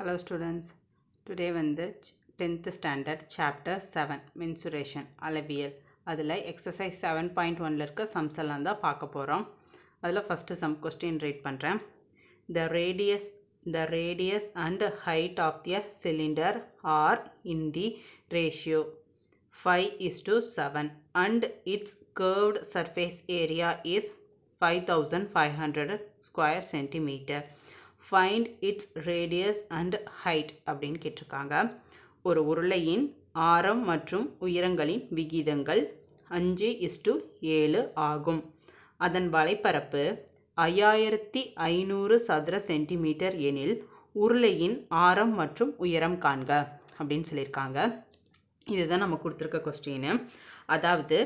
Hello students today வந்து tenth standard chapter seven mensuration அளவியல் அதில் எக்ஸசைஸ் செவன் பாயிண்ட் ஒனில் இருக்க சம்ஸ் எல்லாம் தான் பார்க்க போகிறோம் அதில் ஃபஸ்ட்டு சம் கொஸ்டின் ரீட் பண்ணுறேன் the radius the radius and height of the cylinder are in the ratio five is to seven and its surface area is five thousand five hundred square centimetre find its radius and height அப்படின்னு கேட்டிருக்காங்க ஒரு உருளையின் ஆரம் மற்றும் உயரங்களின் விகிதங்கள் அஞ்சு is to ஏழு ஆகும் அதன் வலைப்பரப்பு ஐயாயிரத்தி ஐநூறு சதுர சென்டிமீட்டர் எனில் உருளையின் ஆரம் மற்றும் உயரம் காண்க அப்படின்னு சொல்லியிருக்காங்க இதுதான் நம்ம கொடுத்துருக்க கொஸ்டின் அதாவது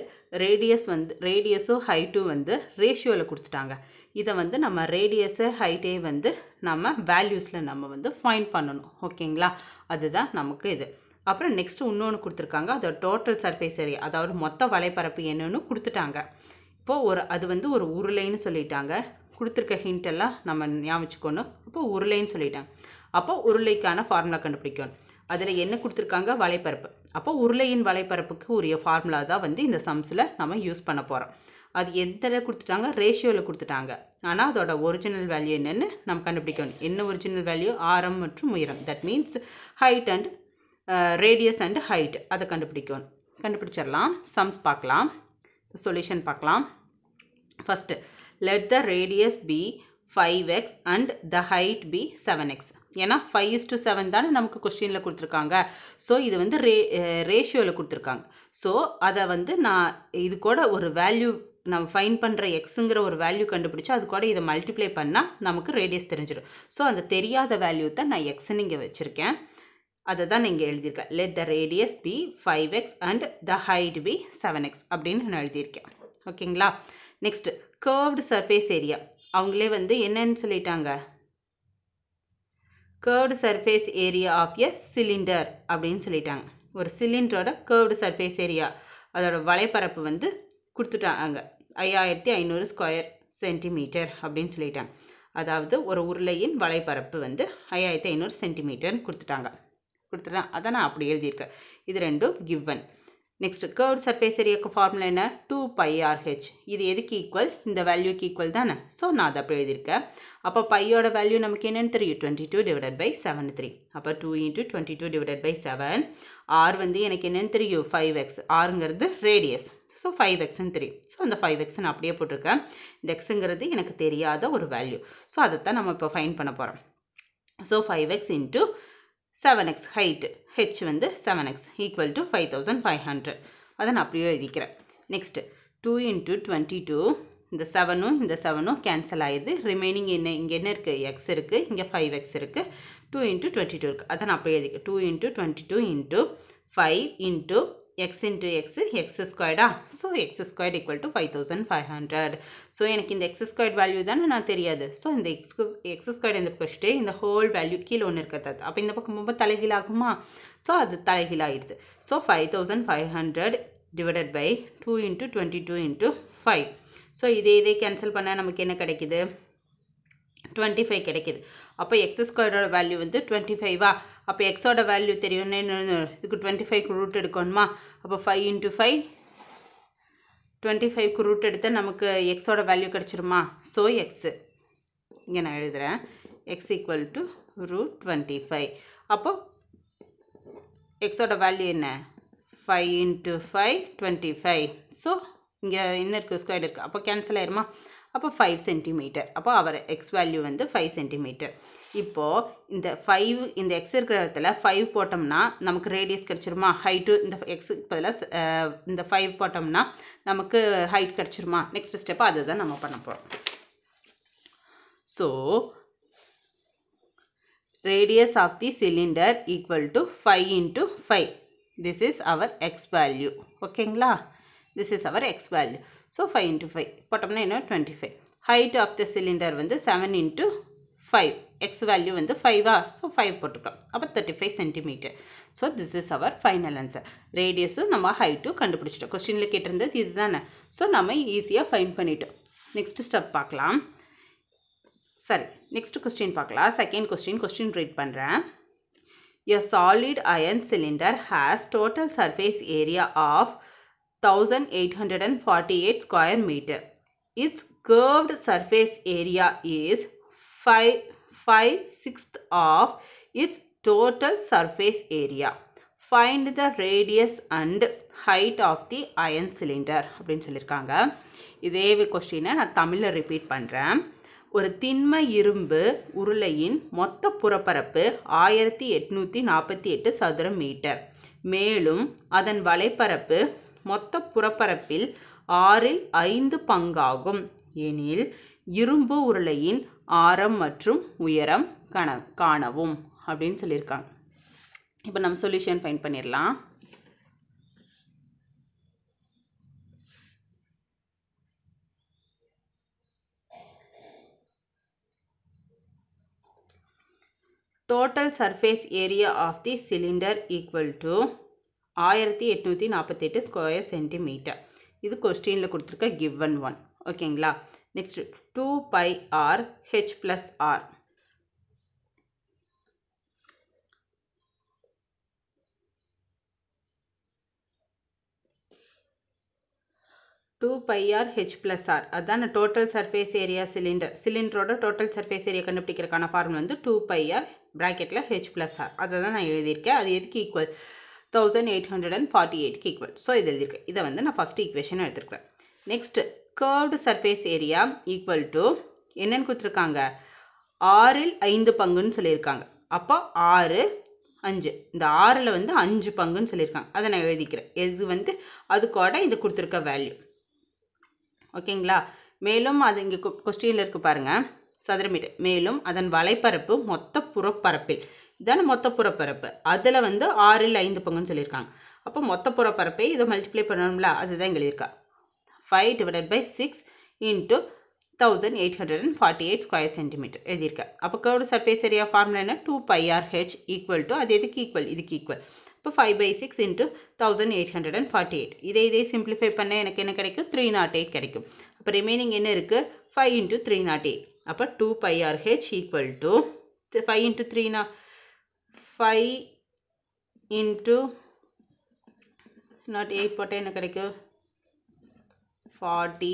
ரேடியஸ் வந்து ரேடியஸும் ஹைட்டும் வந்து ரேஷியோவில் கொடுத்துட்டாங்க இதை வந்து நம்ம ரேடியஸு ஹைட்டே வந்து நம்ம வேல்யூஸில் நம்ம வந்து ஃபைன் பண்ணணும் ஓகேங்களா அதுதான் நமக்கு இது அப்புறம் நெக்ஸ்ட்டு இன்னொன்று கொடுத்துருக்காங்க அதோட டோட்டல் சர்ஃபேஸ் ஏரியா அதாவது மொத்த வலைப்பரப்பு என்னென்னு கொடுத்துட்டாங்க இப்போது ஒரு அது வந்து ஒரு உருளைன்னு சொல்லிட்டாங்க கொடுத்துருக்க ஹிண்ட் எல்லாம் நம்ம ஞாபகம் வச்சுக்கணும் அப்போ உருளைன்னு சொல்லிட்டாங்க அப்போ உருளைக்கான ஃபார்முலா கண்டுபிடிக்கணும் அதில் என்ன கொடுத்துருக்காங்க வலைப்பரப்பு அப்போ உருளையின் வலைப்பரப்புக்கு உரிய ஃபார்முலா தான் வந்து இந்த சம்ஸில் நம்ம யூஸ் பண்ண போகிறோம் அது எந்த கொடுத்துட்டாங்க ரேஷியோவில் கொடுத்துட்டாங்க ஆனால் அதோட ஒரிஜினல் வேல்யூ என்னென்னு நம்ம கண்டுபிடிக்கணும் என்ன ஒரிஜினல் வேல்யூ ஆரம் மற்றும் உயரம் that means height and radius and height அதை கண்டுபிடிக்கணும் கண்டுபிடிச்சிடலாம் சம்ஸ் பார்க்கலாம் சொல்யூஷன் பார்க்கலாம் first let the radius be five x and the height be seven x ஏன்னா ஃபைவ் இஸ் டு செவன் தானே நமக்கு கொஸ்டினில் கொடுத்துருக்காங்க ஸோ இது வந்து ரே ரேஷியோவில் கொடுத்துருக்காங்க ஸோ அதை வந்து நான் இது கூட ஒரு வேல்யூ நம்ம ஃபைன் பண்ணுற எக்ஸுங்கிற ஒரு வேல்யூ கண்டுபிடிச்சா அது கூட இதை மல்டிப்ளை பண்ணால் நமக்கு ரேடியஸ் தெரிஞ்சிடும் ஸோ அந்த தெரியாத வேல்யூ தான் நான் எக்ஸ்ன்னு இங்கே வச்சுருக்கேன் அதை தான் இங்கே எழுதியிருக்கேன் let the radius be five x and the height be seven x அப்படின்னு நான் எழுதியிருக்கேன் ஓகேங்களா நெக்ஸ்ட்டு கர்வ்டு சர்ஃபேஸ் ஏரியா அவங்களே வந்து என்னன்னு சொல்லிட்டாங்க curved surface area of a cylinder அப்படின்னு சொல்லிட்டாங்க ஒரு சிலிண்டரோட கேர்வ்டு சர்ஃபேஸ் ஏரியா அதோட வலைப்பரப்பு வந்து கொடுத்துட்டாங்க ஐயாயிரத்தி ஐநூறு ஸ்கொயர் சென்டிமீட்டர் அப்படின்னு சொல்லிட்டாங்க அதாவது ஒரு உருளையின் வலைப்பரப்பு வந்து ஐயாயிரத்தி ஐநூறு சென்டிமீட்டர்னு கொடுத்துட்டாங்க கொடுத்துட்டாங்க அதை நான் அப்படி எழுதியிருக்கேன் இது ரெண்டும் கிவ்வன் நெக்ஸ்ட் கேர்வ் சர்ஃபேஸ் ஏரியாக்கு ஃபார்முலா என்ன டூ பை ஆர்ஹெச் இது எதுக்கு ஈக்குவல் இந்த வேல்யூக்கு ஈக்குவல் தானே ஸோ நான் அதை அப்படி எழுதியிருக்கேன் அப்போ பையோட வேல்யூ நமக்கு என்னென்னு தெரியும் twenty two divided by seven three அப்போ two into twenty two divided by seven r வந்து எனக்கு என்னென்னு தெரியும் ஃபைவ் எக்ஸ் ஆருங்கிறது ரேடியஸ் ஸோ ஃபைவ் எக்ஸ்ன்னு தெரியும் ஸோ அந்த ஃபைவ் எக்ஸ் நான் அப்படியே போட்டிருக்கேன் இந்த எக்ஸுங்கிறது எனக்கு தெரியாத ஒரு வேல்யூ ஸோ அதைத்தான் நம்ம இப்போ ஃபைன் பண்ண போகிறோம் so five x into seven x height h வந்து seven x equal 5500, five thousand five hundred அதை நான் அப்படியே எழுதிக்கிறேன் நெக்ஸ்ட்டு டூ டுவெண்ட்டி டூ இந்த செவனும் இந்த செவனும் கேன்சல் ஆகிடுது ரிமைனிங் என்ன இங்கே என்ன இருக்குது எக்ஸ் இருக்குது இங்கே ஃபைவ் எக்ஸ் இருக்குது டூ இன்ட்டு டுவெண்ட்டி டூ இருக்குது அதை 2 அப்படியே எழுதிக்கிறேன் two 5 twenty two five x into x x ஸ்கொயர்டா so x squared equal to five thousand five hundred so எனக்கு இந்த எக்ஸ் ஸ்கொயர்ட் வேல்யூ தானே நான் தெரியாது ஸோ இந்த எக்ஸ் எக்ஸ் ஸ்கொயர்ட் இந்த வச்சுட்டு இந்த ஹோல் வேல்யூ கீழே ஒன்று இருக்கிறது அப்போ இந்த பக்கம் ரொம்ப தலைகீழ் ஆகுமா ஸோ அது தலைகீழ் ஆயிடுது so five thousand five hundred divided by two into twenty two into five so இதே இதே கேன்சல் பண்ணால் நமக்கு என்ன கிடைக்கிது டுவெண்ட்டி ஃபைவ் கிடைக்கிது அப்போ எக்ஸ் ஸ்கொயரோட வேல்யூ வந்து டுவெண்ட்டி ஃபைவா அப்போ எக்ஸோட வேல்யூ தெரியும்னு இதுக்கு டுவெண்ட்டி ஃபைவ் ரூட் எடுக்கணுமா அப்போ ஃபைவ் இன்ட்டு ஃபைவ் டுவெண்ட்டி ஃபைவ்க்கு ரூட் எடுத்தால் நமக்கு எக்ஸோட வேல்யூ கிடச்சிருமா ஸோ எக்ஸு இங்கே நான் எழுதுகிறேன் x equal to root twenty five அப்போது எக்ஸோட வேல்யூ என்ன five into five twenty five so இங்கே என்ன இருக்குது ஸ்கொயர் இருக்குது அப்போ கேன்சல் ஆயிருமா அப்போ ஃபைவ் சென்டிமீட்டர் அப்போ அவர் எக்ஸ் வேல்யூ வந்து ஃபைவ் சென்டிமீட்டர் இப்போது இந்த ஃபைவ் இந்த எக்ஸ் இருக்கிற இடத்துல ஃபைவ் போட்டோம்னா நமக்கு ரேடியஸ் கிடச்சிருமா ஹைட்டு இந்த எக்ஸ் பதிலாக இந்த ஃபைவ் போட்டோம்னா நமக்கு ஹைட் கிடச்சிருமா நெக்ஸ்ட் ஸ்டெப் அதை தான் நம்ம பண்ண போகிறோம் so radius of the cylinder equal to five into five this is our x value ஓகேங்களா this is our x value so five into five போட்டோம்னா என்ன twenty five height of the cylinder வந்து seven into five x value வந்து ஃபைவா so five போட்டுக்கலாம் அப்போ thirty five centimetre so this is our final answer ரேடியஸும் நம்ம ஹைட்டும் கண்டுபிடிச்சிட்டோம் கொஸ்டினில் கேட்டிருந்தது இது தானே ஸோ நம்ம ஈஸியாக ஃபைன் பண்ணிட்டோம் நெக்ஸ்ட் ஸ்டெப் பார்க்கலாம் சரி நெக்ஸ்ட் கொஸ்டின் பார்க்கலாம் செகண்ட் கொஸ்டின் கொஸ்டின் ரீட் பண்ணுறேன் a solid iron cylinder has total surface area of 1848 square meter. Its curved surface area is 5, 5 sixth of its total surface area. Find the radius and height of the iron cylinder அப்படின்னு சொல்லியிருக்காங்க இதே கொஸ்டினை நான் தமிழில் repeat பண்ணுறேன் ஒரு திண்ம இரும்பு உருளையின் மொத்த புறப்பரப்பு ஆயிரத்தி எட்நூற்றி நாற்பத்தி எட்டு சதுர மீட்டர் மேலும் அதன் வலைப்பரப்பு மொத்த புறப்பரப்பில் ஆறில் ஐந்து பங்காகும் எனில் இரும்பு உருளையின் ஆரம் மற்றும் உயரம் கண காணவும் அப்படின்னு சொல்லியிருக்காங்க இப்போ நம்ம சொல்யூஷன் ஃபைன் பண்ணிடலாம் total surface area of the cylinder equal to ஆயிரத்தி எட்நூற்றி எட்டு ஸ்கொயர் சென்டிமீட்டர் இது கொஸ்டினில் கொடுத்துருக்க கிவன் ஒன் ஓகேங்களா next two pi r h plus r two pi r h plus r அதான் டோட்டல் சர்ஃபேஸ் ஏரியா சிலிண்டர் சிலிண்டரோட டோட்டல் சர்ஃபேஸ் ஏரியா கண்டுபிடிக்கிறக்கான ஃபார்முலா வந்து டூ பை ஆர் ப்ராக்கெட்டில் ஹெச் ப்ளஸ் ஆர் அதை தான் நான் எழுதியிருக்கேன் அது எதுக்கு equal thousand eight hundred and forty eight equal so இது எழுதியிருக்கேன் இதை வந்து நான் ஃபஸ்ட்டு ஈக்குவேஷன் எடுத்துருக்கிறேன் next curved surface area equal to என்னென்னு கொடுத்துருக்காங்க ஆறில் ஐந்து பங்குன்னு சொல்லியிருக்காங்க அப்போ ஆறு அஞ்சு இந்த ஆறில் வந்து அஞ்சு பங்குன்னு சொல்லியிருக்காங்க அதை நான் எழுதிக்கிறேன் இது வந்து அதுக்கோட இது கொடுத்துருக்க வேல்யூ ஓகேங்களா மேலும் அது இங்கே கொஸ்டினில் இருக்குது பாருங்கள் சதுரமீட்டர் மேலும் அதன் வலைப்பரப்பு மொத்த புறப்பரப்பில் தென் மொத்த புறப்பரப்பு அதில் வந்து ஆறில் ஐந்து பங்குன்னு சொல்லியிருக்காங்க அப்போ மொத்த புறப்பரப்பை இதை மல்டிப்ளை பண்ணணும்ல அதுதான் இருக்கா five divided by six into thousand eight hundred and forty eight square centimetre எழுதியிருக்கேன் அப்போ கர்வ் சர்ஃபேஸ் ஏரியா ஃபார்முலா என்ன two pi r h equal to அது எதுக்கு ஈக்குவல் இதுக்கு ஈக்குவல் இப்போ five by six into thousand eight hundred and forty eight இதே இதே simplify பண்ண எனக்கு என்ன கிடைக்கும் த்ரீ நாட் எயிட் கிடைக்கும் அப்போ ரிமைனிங் என்ன இருக்குது five into three nought eight அப்போ two pi r h equal to five into three nought five into nought eight போட்டால் என்ன கிடைக்கும் ஃபார்ட்டி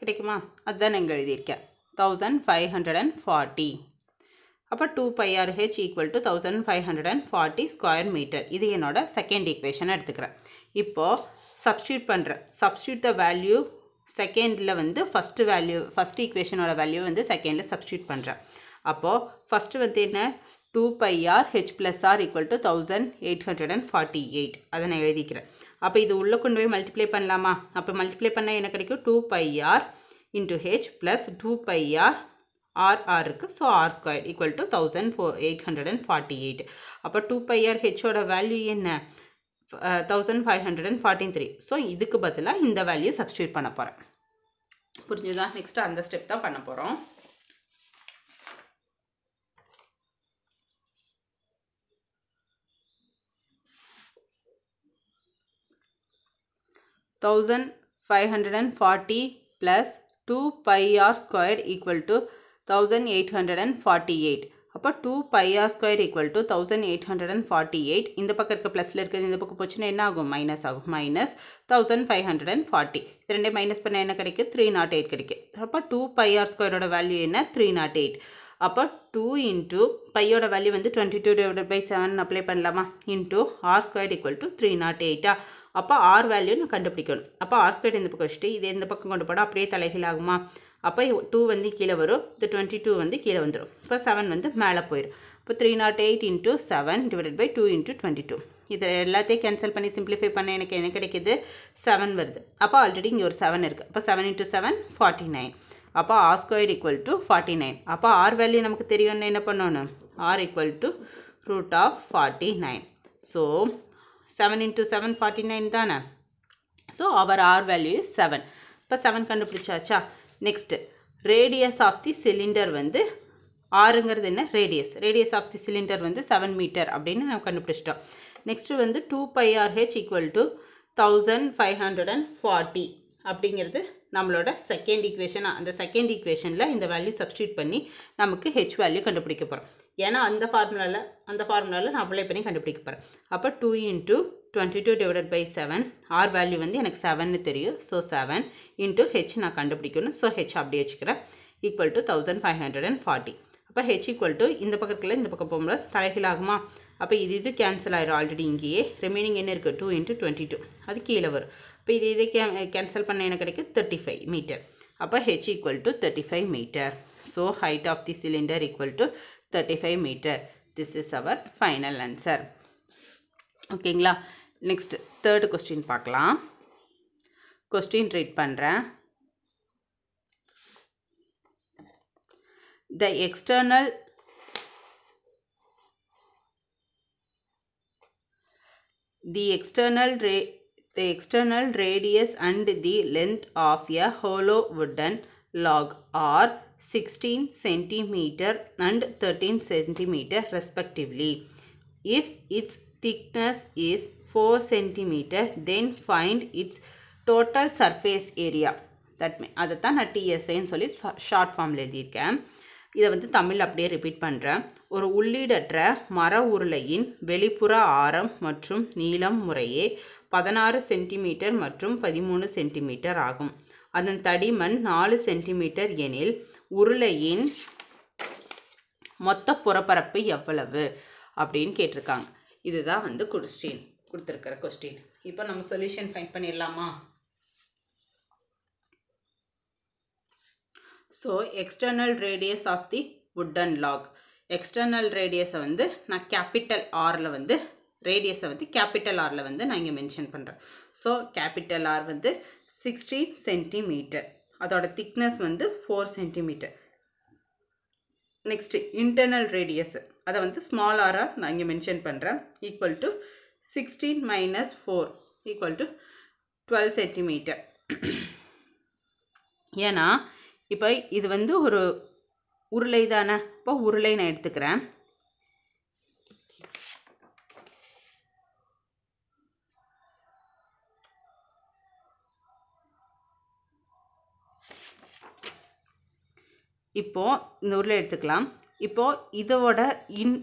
கிடைக்குமா அதுதான் எங்கள் எழுதியிருக்கேன் thousand five hundred and forty அப்போ two r h equal to thousand five hundred and forty square metre இது என்னோட செகண்ட் ஈக்குவேஷன் எடுத்துக்கிறேன் இப்போது சப்ஸ்டியூட் பண்ணுறேன் சப்ஸ்டியூட் த வேல்யூ செகண்டில் வந்து ஃபஸ்ட்டு வேல்யூ ஃபஸ்ட் ஈக்குவேஷனோட வேல்யூ வந்து செகண்டில் சப்ஸ்டியூட் பண்ணுறேன் அப்போது ஃபஸ்ட்டு வந்து என்ன two pi r h plus r equal to thousand eight hundred and forty eight அதை நான் எழுதிக்கிறேன் அப்போ இது உள்ளே கொண்டு போய் மல்டிப்ளை பண்ணலாமா அப்போ மல்டிப்ளை பண்ணால் என்ன கிடைக்கும் two pi r into h plus two pi r r r இருக்குது so r square equal to thousand four eight hundred and forty eight அப்போ டூ பை ஆர் ஹெச்சோட வேல்யூ என்ன தௌசண்ட் ஃபைவ் ஹண்ட்ரட் அண்ட் ஃபார்ட்டின் three so இதுக்கு பதிலாக இந்த value substitute பண்ண போகிறேன் புரிஞ்சுதான் நெக்ஸ்ட்டு அந்த ஸ்டெப் தான் பண்ண போகிறோம் thousand five hundred and forty plus two pi R square equal to thousand eight hundred and forty eight அப்போ two pi R square equal to thousand eight hundred and forty eight இந்த பக்கம் இருக்க ப்ளஸில் இருக்கிறது இந்த பக்கம் போச்சுன்னா என்ன ஆகும் மைனஸ் ஆகும் minus thousand five hundred and forty இது ரெண்டே மைனஸ் பண்ண என்ன கிடைக்கும் த்ரீ நாட் எயிட் கிடைக்கும் அப்போ டூ பை ஆர் ஸ்கொயரோட வேல்யூ என்ன த்ரீ நாட் எயிட் அப்போ டூ இன்ட்டு பையோட வேல்யூ வந்து twenty two divide by seven apply பண்ணலாமா into r square equal to three nought எயிட்டா அப்போ ஆர் வேல்யூ நான் கண்டுபிடிக்கணும் அப்போ ஸ்கொயர் இந்த பக்கம் வச்சுட்டு இது எந்த பக்கம் கொண்டு போனால் அப்படியே தலைகீழ் ஆகுமா அப்போ டூ வந்து கீழே வரும் இந்த டுவெண்ட்டி டூ வந்து கீழே வந்துடும் இப்போ செவன் வந்து மேலே போயிடும் இப்போ three nought eight into seven divided by two into twenty two இது எல்லாத்தையும் கேன்சல் பண்ணி சிம்பிளிஃபை பண்ண எனக்கு என்ன கிடைக்கிது செவன் வருது அப்போ ஆல்ரெடி இங்கே ஒரு செவன் இருக்குது அப்போ seven into seven forty nine அப்போ r square equal to forty nine அப்போ ஆர் வேல்யூ நமக்கு தெரியும்னு என்ன பண்ணணும் r equal to root of forty nine so seven into seven forty nine தானே so our r value is seven இப்போ seven கண்டுபிடிச்சாச்சா next radius of the cylinder வந்து ஆறுங்கிறது என்ன radius radius of the cylinder வந்து செவன் மீட்டர் அப்படின்னு நம்ம கண்டுபிடிச்சிட்டோம் நெக்ஸ்ட்டு வந்து two pi r h equal to thousand five hundred and forty அப்படிங்கிறது நம்மளோட செகண்ட் ஈக்குவேஷனாக அந்த செகண்ட் ஈக்குவேஷனில் இந்த வேல்யூ சப்ஸ்டியூட் பண்ணி நமக்கு ஹெச் வேல்யூ கண்டுபிடிக்க போகிறோம் ஏன்னா அந்த ஃபார்முலாவில் அந்த ஃபார்முலாவில் நான் அப்ளை பண்ணி கண்டுபிடிக்க போகிறேன் அப்போ two into twenty two divided by seven r value வந்து எனக்கு செவன்னு தெரியும் ஸோ செவன் இன்ட்டு ஹெச் நான் கண்டுபிடிக்கணும் ஸோ ஹெச் அப்படியே வச்சுக்கிறேன் equal to thousand five hundred and forty அப்போ ஹெச் ஈக்குவல் டு இந்த பக்கத்தில் இந்த பக்கம் போகும்போது தலைகீழ் ஆகுமா அப்போ இது இது கேன்சல் ஆயிரும் ஆல்ரெடி இங்கேயே ரிமைனிங் என்ன இருக்குது டூ இன்ட்டு டுவெண்ட்டி டூ அது கீழே வரும் இப்போ இது இதே கே கேன்சல் பண்ண எனக்கு கிடைக்கும் தேர்ட்டி ஃபைவ் மீட்டர் அப்போ h equal to thirty five metre so height of the cylinder equal to 35 meter. This is our final answer. Okay, ஓகேங்களா நெக்ஸ்ட் தேர்டு கொஸ்டின் பார்க்கலாம் Question read பண்ணுறேன் The external the external the external radius and the length of a hollow wooden log are 16 cm and 13 cm respectively. If its thickness is 4 cm then find its total surface area. That அதைத்தான் நான் டிஎஸ்ஐன்னு சொல்லி short ஃபார்மில் எழுதியிருக்கேன் இதை வந்து தமிழ் அப்படியே repeat பண்ணுறேன் ஒரு உள்ளீடற்ற மர உருளையின் வெளிப்புற ஆரம் மற்றும் நீளம் முறையே பதினாறு சென்டிமீட்டர் மற்றும் பதிமூணு சென்டிமீட்டர் ஆகும் அதன் தடிமன் நாலு சென்டிமீட்டர் எனில் உருளையின் மொத்த புறப்பரப்பு எவ்வளவு அப்படின்னு கேட்டிருக்காங்க இதுதான் வந்து கொஸ்டின் கொடுத்துருக்கிற கொஸ்டின் இப்போ நம்ம சொல்யூஷன் ஃபைண்ட் பண்ணிடலாமா so external radius of the wooden log external ரேடியஸை வந்து நான் கேபிட்டல் ஆரில் வந்து ரேடியஸை வந்து கேபிட்டல் ஆரில் வந்து நான் இங்கே மென்ஷன் பண்ணுறேன் ஸோ கேபிட்டல் ஆர் வந்து சிக்ஸ்டீன் சென்டிமீட்டர் அதோட திக்னஸ் வந்து four centimetre next internal radius அதை வந்து ஸ்மால் ஆராக நான் இங்கே மென்ஷன் பண்ணுறேன் equal to sixteen minus four equal to twelve centimetre ஏன்னா இப்போ இது வந்து ஒரு உருளை தானே இப்போ உருளை நான் எடுத்துக்கிறேன் இப்போது இந்த உருளை எடுத்துக்கலாம் இப்போது இதோட இன்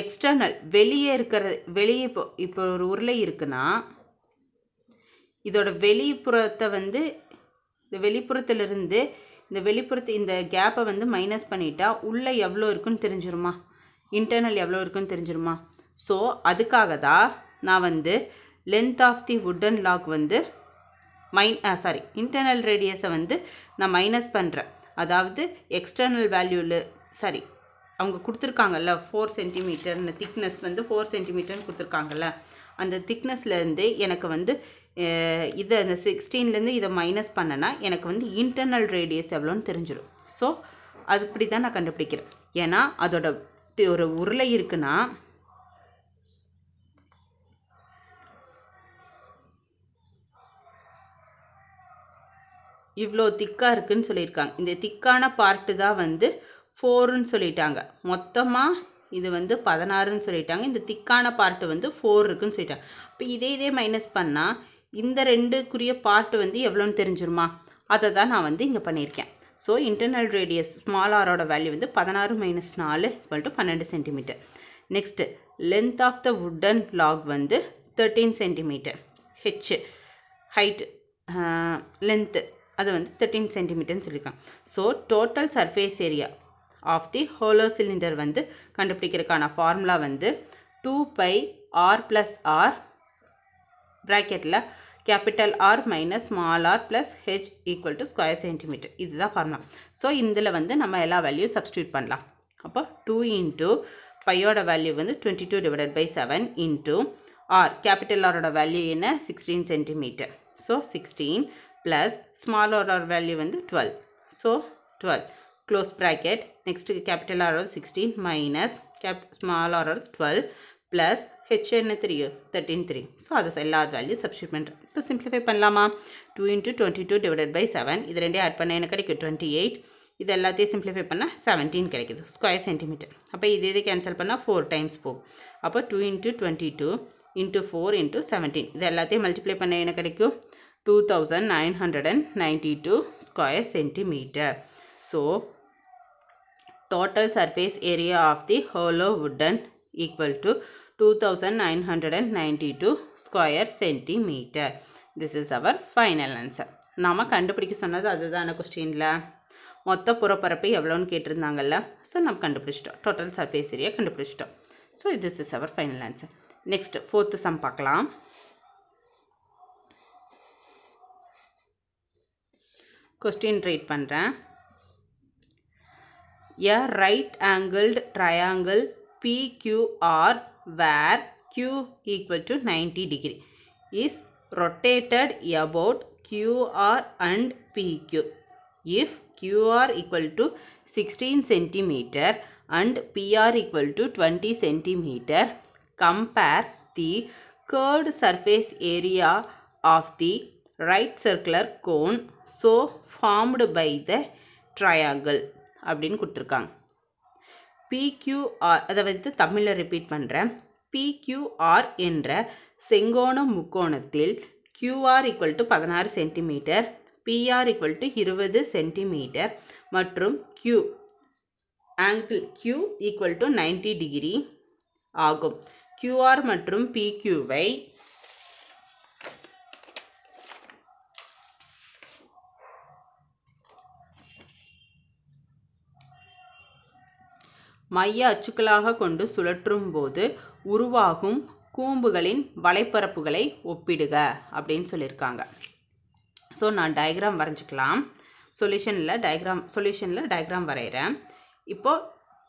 எக்ஸ்டர்னல் வெளியே இருக்கிற வெளியே இப்போ இப்போ ஒரு உருளை இருக்குன்னா இதோட வெளிப்புறத்தை வந்து இந்த வெளிப்புறத்திலிருந்து இந்த வெளிப்புறத்து இந்த கேப்பை வந்து மைனஸ் பண்ணிட்டா உள்ளே எவ்வளோ இருக்குன்னு தெரிஞ்சிருமா இன்டர்னல் எவ்வளோ இருக்குன்னு தெரிஞ்சிருமா ஸோ அதுக்காக தான் நான் வந்து length of the wooden log வந்து மைன் சாரி இன்டர்னல் ரேடியஸை வந்து நான் மைனஸ் பண்ணுறேன் அதாவது எக்ஸ்டர்னல் வேல்யூவில் சாரி அவங்க கொடுத்துருக்காங்கல்ல ஃபோர் சென்டிமீட்டர்னு திக்னஸ் வந்து ஃபோர் சென்டிமீட்டர்னு கொடுத்துருக்காங்கல்ல அந்த திக்னஸ்லேருந்து எனக்கு வந்து இதை அந்த சிக்ஸ்டீன்லேருந்து இதை மைனஸ் பண்ணனா எனக்கு வந்து இன்டர்னல் ரேடியஸ் எவ்வளோன்னு தெரிஞ்சிடும் ஸோ இப்படி தான் நான் கண்டுபிடிக்கிறேன் ஏன்னா அதோட ஒரு உருளை இருக்குன்னா இவ்வளோ திக்காக இருக்குதுன்னு சொல்லியிருக்காங்க இந்த திக்கான பார்ட்டு தான் வந்து ஃபோருன்னு சொல்லிட்டாங்க மொத்தமாக இது வந்து பதினாறுன்னு சொல்லிட்டாங்க இந்த திக்கான பார்ட்டு வந்து ஃபோர் இருக்குன்னு சொல்லிட்டாங்க இப்போ இதே இதே மைனஸ் பண்ணால் இந்த ரெண்டுக்குரிய பார்ட்டு வந்து எவ்வளோன்னு தெரிஞ்சிருமா அதை தான் நான் வந்து இங்கே பண்ணியிருக்கேன் ஸோ இன்டர்னல் ரேடியஸ் ஸ்மால் ஆரோட வேல்யூ வந்து பதினாறு மைனஸ் நாலு ஈக்குவல் டு பன்னெண்டு centimetre next length of the wooden log வந்து thirteen centimetre h height length அது வந்து தேர்ட்டீன் சென்டிமீட்டர்னு சொல்லியிருக்காங்க so total surface area of the hollow cylinder வந்து கண்டுபிடிக்கிறதுக்கான ஃபார்முலா வந்து two pi r plus r ப்ராக்கெட்டில் capital R minus small R plus h equal to square centimetre இதுதான் formula so இதில் வந்து நம்ம எல்லா வேல்யூ சப்ஸ்டியூட் பண்ணலாம் அப்போ டூ இன்ட்டு பையோட வேல்யூ வந்து twenty two divided by seven into R capital ஆரோட வேல்யூ என்ன sixteen centimeter so sixteen plus small R R value வந்து twelve so twelve close bracket next capital R R sixteen minus cap small R R twelve plus H என்ன தெரியும் thirteen three so அதை எல்லா value substitute பண்ணுறேன் simplify பண்ணலாமா two into twenty two divided by seven இது ரெண்டே add பண்ண எனக்கு கிடைக்கும் டுவெண்ட்டி எயிட் இது எல்லாத்தையும் சிம்ப்ளிஃபை பண்ணால் செவன்டீன் கிடைக்குது ஸ்கொயர் சென்டிமீட்டர் அப்போ இது இதை கேன்சல் பண்ணால் ஃபோர் டைம்ஸ் போகும் அப்போ two into twenty two into four into seventeen இது எல்லாத்தையும் மல்டிப்ளை பண்ண என்ன கிடைக்கும் 2992 square centimeter. So, total surface area of the hollow wooden equal to 2992 square centimeter. This is our final answer. நாம் கண்டுபிடிக்க சொன்னது அதுதான குஸ்டியின்ல மொத்த புறப்பரப்பு எவ்வளவுன் கேட்டிருந்தாங்கள்ல ஸோ நாம் கண்டுபிடிச்சிட்டோம் total surface area கண்டுபிடிச்சிட்டோம் so this is our final answer next fourth sum பாக்கலாம் question read a right-angled triangle PQR where Q equal to 90 degree is rotated about QR and PQ. If QR equal to 16 centimeter and PR equal to 20 centimeter, compare the curved surface area of the right circular cone so formed by the triangle அப்படின்னு கொடுத்துருக்காங்க PQR அதை வந்து தமிழில் repeat பண்ணுறேன் PQR என்ற செங்கோண முக்கோணத்தில் Q R equal to பதினாறு சென்டிமீட்டர் பிஆர் ஈக்குவல் டு இருபது சென்டிமீட்டர் மற்றும் Q angle Q equal to ninety degree ஆகும் கியூஆர் மற்றும் பிக்யூவை மைய அச்சுக்களாக கொண்டு சுழற்றும் போது உருவாகும் கூம்புகளின் வலைப்பரப்புகளை ஒப்பிடுக அப்படின்னு சொல்லியிருக்காங்க ஸோ நான் டயக்ராம் வரைஞ்சிக்கலாம் சொல்யூஷனில் டயக்ராம் சொல்யூஷனில் டயக்ராம் வரைகிறேன் இப்போது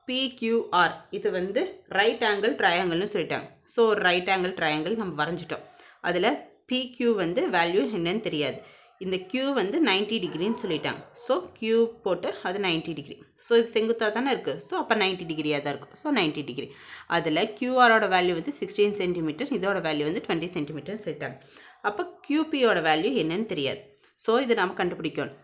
பிக்யூஆர் இது வந்து ரைட் ஆங்கிள் ட்ரையாங்கிள்னு சொல்லிட்டாங்க ஸோ ரைட் ஆங்கிள் ட்ரையாங்கிள் நம்ம வரைஞ்சிட்டோம் அதில் பிக்யூ வந்து வேல்யூ என்னன்னு தெரியாது இந்த க்யூ வந்து நைன்ட்டி டிகிரின்னு சொல்லிட்டாங்க ஸோ க்யூ போட்டு அது நைன்ட்டி டிகிரி ஸோ இது செங்குத்தாக தானே இருக்குது ஸோ அப்போ நைன்ட்டி டிகிரியாக தான் இருக்கும் ஸோ நைன்ட்டி டிகிரி அதில் க்யூஆரோட வேல்யூ வந்து சிக்ஸ்டீன் சென்டிமீட்டர் இதோட வேல்யூ வந்து டுவெண்ட்டி சென்டிமீட்டர்னு சொல்லிட்டாங்க அப்போ க்யூபியோட வேல்யூ என்ன தெரியாது ஸோ இதை நாம் கண்டுபிடிக்கணும்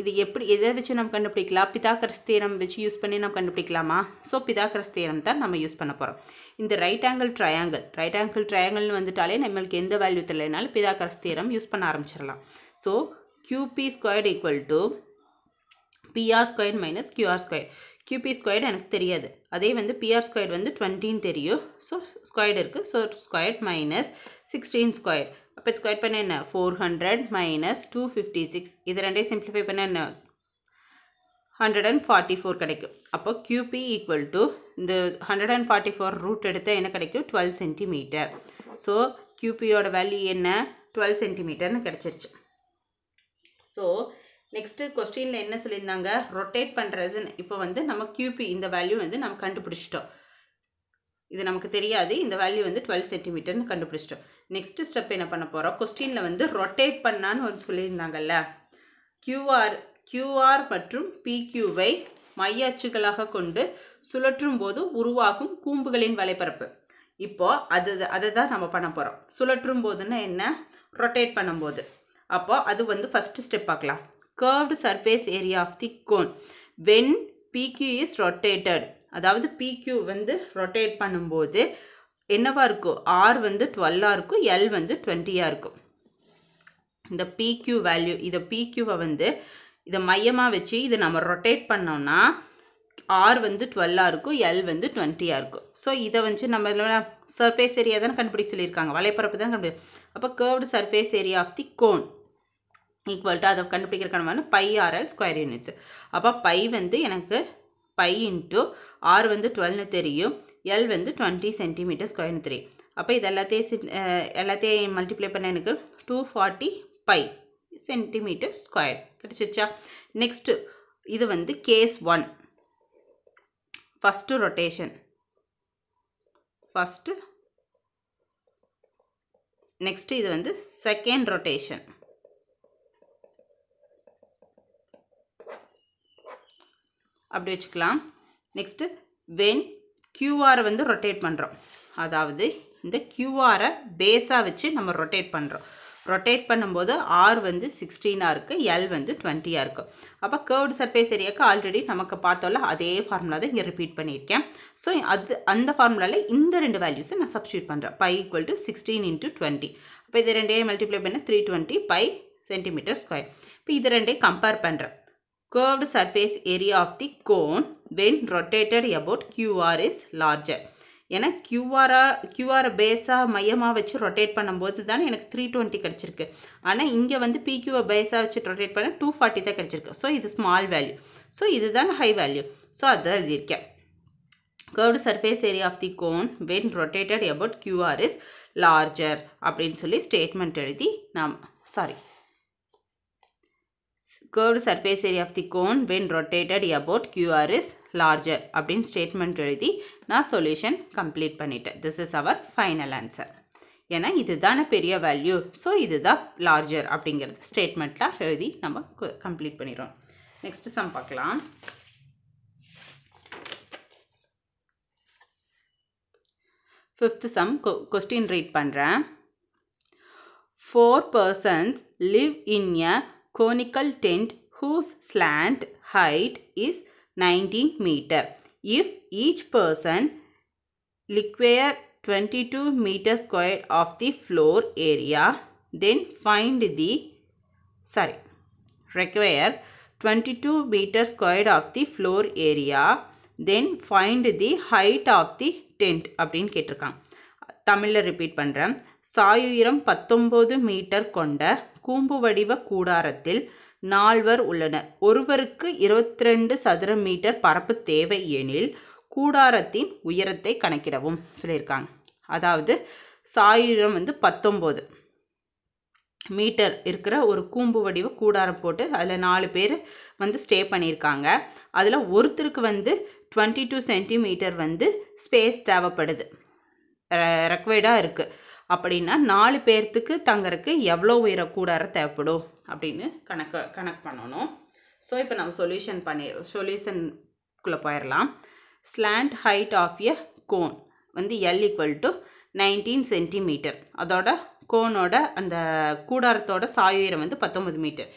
இது எப்படி எதை வச்சு நம்ம கண்டுபிடிக்கலாம் பிதாக்கரஸ் தேரம் வச்சு யூஸ் பண்ணி நம்ம கண்டுபிடிக்கலாமா ஸோ பிதாக்கரஸ் தேரம் தான் நம்ம யூஸ் பண்ண போகிறோம் இந்த right angle triangle right angle ட்ரையாங்கிள்னு வந்துட்டாலே நம்மளுக்கு எந்த வேல்யூ தெரியலனாலும் பிதாக்கரஸ் தேரம் யூஸ் பண்ண ஆரம்பிச்சிடலாம் so Q P square equal to P R square minus Q R square Q P squared எனக்கு தெரியாது அதே வந்து பிஆர் ஸ்கொயர் வந்து டுவெண்ட்டின்னு தெரியும் ஸோ ஸ்கொயர்டு இருக்குது so squared minus sixteen square அப்போ ஸ்கொயர் பண்ண என்ன four hundred minus two fifty six இது ரெண்டையும் சிம்பிளிஃபை பண்ண என்ன ஹண்ட்ரட் அண்ட் ஃபார்ட்டி ஃபோர் கிடைக்கும் அப்போ கியூபி ஈக்குவல் டு இந்த hundred and forty four root எடுத்தால் என்ன கிடைக்கும் டுவெல் சென்டிமீட்டர் ஸோ கியூபியோட வேல்யூ என்ன டுவெல் சென்டிமீட்டர்னு கிடச்சிருச்சு ஸோ நெக்ஸ்ட்டு கொஸ்டினில் என்ன சொல்லியிருந்தாங்க ரொட்டேட் பண்ணுறதுன்னு இப்போ வந்து நம்ம கியூபி இந்த வேல்யூ வந்து நம்ம கண்டுபிடிச்சிட்டோம் இது நமக்கு தெரியாது இந்த வேல்யூ வந்து டுவெல் சென்டிமீட்டர்னு கண்டுபிடிச்சிட்டோம் நெக்ஸ்ட் ஸ்டெப் என்ன பண்ண போகிறோம் கொஸ்டினில் வந்து ரொட்டேட் பண்ணான்னு ஒரு சொல்லியிருந்தாங்கல்ல கியூஆர் கியூஆர் மற்றும் பிக்யூவை மைய அச்சுகளாக கொண்டு சுழற்றும் போது உருவாகும் கூம்புகளின் வலைப்பரப்பு இப்போது அது அதை தான் நம்ம பண்ண போகிறோம் சுழற்றும் போதுன்னா என்ன ரொட்டேட் பண்ணும்போது அப்போது அது வந்து ஃபஸ்ட்டு ஸ்டெப் பார்க்கலாம் curved surface area of the cone when P Q is rotated அதாவது பிக்யூ வந்து ரொட்டேட் பண்ணும்போது என்னவாக இருக்கும் ஆர் வந்து டுவெல்லாக இருக்கும் எல் வந்து டுவெண்ட்டியாக இருக்கும் இந்த பிக்யூ வேல்யூ இதை பிக்யூவை வந்து இதை மையமாக வச்சு இதை நம்ம ரொட்டேட் பண்ணோம்னா ஆர் வந்து டுவெல்லாக இருக்கும் எல் வந்து டுவெண்ட்டியாக இருக்கும் ஸோ இதை வந்து நம்ம சர்ஃபேஸ் ஏரியா தானே கண்டுபிடிக்க சொல்லியிருக்காங்க வலைப்பரப்பு தான் கண்டுபிடிக்கும் அப்போ curved surface area of the cone equal to அதை கண்டுபிடிக்கிறக்கான பை ஆர்எல் ஸ்கொயர் யூனிட்ஸ் அப்போ பை வந்து எனக்கு பை இன்ட்டு ஆர் வந்து டுவெல்னு தெரியும் எல் வந்து டுவெண்ட்டி சென்டிமீட்டர் ஸ்கொயர் தெரியும் அப்போ இது எல்லாத்தையும் எல்லாத்தையும் மல்டிப்ளை பண்ண எனக்கு two forty pi centimeter square கிடச்சிச்சா நெக்ஸ்ட்டு இது வந்து case one first rotation first next இது வந்து செகண்ட் ரொட்டேஷன் அப்படி வச்சுக்கலாம் நெக்ஸ்ட்டு வென் கியூஆரை வந்து ரொட்டேட் பண்ணுறோம் அதாவது இந்த கியூஆரை பேஸாக வச்சு நம்ம ரொட்டேட் பண்ணுறோம் ரொட்டேட் பண்ணும்போது ஆர் வந்து சிக்ஸ்டீனாக இருக்குது எல் வந்து டுவெண்ட்டியாக இருக்குது அப்போ கேர்வ்டு சர்ஃபேஸ் ஏரியாவுக்கு ஆல்ரெடி நமக்கு பார்த்தோம்ல அதே ஃபார்முலா தான் இங்கே ரிப்பீட் பண்ணியிருக்கேன் ஸோ அது அந்த ஃபார்முலாவில் இந்த ரெண்டு வேல்யூஸை நான் சப்ஸ்டியூட் பண்ணுறேன் pi equal to sixteen into twenty அப்போ இது ரெண்டையும் மல்டிப்ளை பண்ண three twenty pi centimeter square இப்போ இது ரெண்டையும் கம்பேர் பண்ணுறேன் curved surface area of the cone when rotated about QR is larger. ஏன்னா QR பேசா பேஸாக மையமாக வச்சு ரொட்டேட் பண்ணும்போது தான் எனக்கு த்ரீ கடிச்சிருக்கு கிடச்சிருக்கு ஆனால் இங்கே வந்து PQ பேஸாக வச்சு ரொட்டேட் பண்ண டூ ஃபார்ட்டி தான் கிடச்சிருக்கு ஸோ இது ஸ்மால் வேல்யூ ஸோ இதுதான் ஹை வேல்யூ ஸோ அதான் எழுதியிருக்கேன் curved surface area of the cone when rotated about QR is larger அப்படின்னு சொல்லி ஸ்டேட்மெண்ட் எழுதி நாம் sorry curved surface area of the cone when rotated about QR is larger அப்படின்னு statement எழுதி நான் சொல்யூஷன் கம்ப்ளீட் பண்ணிட்டேன் this is our final answer ஏன்னா இதுதானே பெரிய வேல்யூ ஸோ இதுதான் லார்ஜர் அப்படிங்கிறது ஸ்டேட்மெண்ட்டில் எழுதி நம்ம கம்ப்ளீட் பண்ணிடுறோம் next சம் பார்க்கலாம் fifth சம் கொஸ்டின் ரீட் பண்ணுறேன் four persons live in a conical tent whose slant height is 19 meter. If each person require 22 meter square of the floor area, then find the, sorry, require 22 meter square of the floor area, then find the height of the tent அப்படின்னு கேட்டிருக்காங்க தமிழில் repeat பண்ணுறேன் சாயுயிரம் பத்தொம்போது metre கொண்ட கூம்பு வடிவ கூடாரத்தில் நால்வர் உள்ளனர் ஒருவருக்கு இருபத்தி ரெண்டு சதுர மீட்டர் பரப்பு தேவை எனில் கூடாரத்தின் உயரத்தை கணக்கிடவும் சொல்லியிருக்காங்க அதாவது சாயிரம் வந்து பத்தொம்போது மீட்டர் இருக்கிற ஒரு கூம்பு வடிவ கூடாரம் போட்டு அதில் நாலு பேர் வந்து ஸ்டே பண்ணியிருக்காங்க அதில் ஒருத்தருக்கு வந்து டுவெண்ட்டி டூ சென்டிமீட்டர் வந்து ஸ்பேஸ் தேவைப்படுது ரெக்வைர்டாக இருக்குது அப்படின்னா நாலு பேர்த்துக்கு தங்கறதுக்கு எவ்வளோ உயர கூடாரம் தேவைப்படும் அப்படின்னு கணக்கு கணக்கு பண்ணணும் ஸோ இப்போ நம்ம சொல்யூஷன் பண்ணி சொல்யூஷனுக்குள்ளே போயிடலாம் slant height of a cone வந்து L equal to nineteen centimeter அதோட கோனோட அந்த கூடாரத்தோட சாயுயரம் வந்து பத்தொம்பது மீட்டர்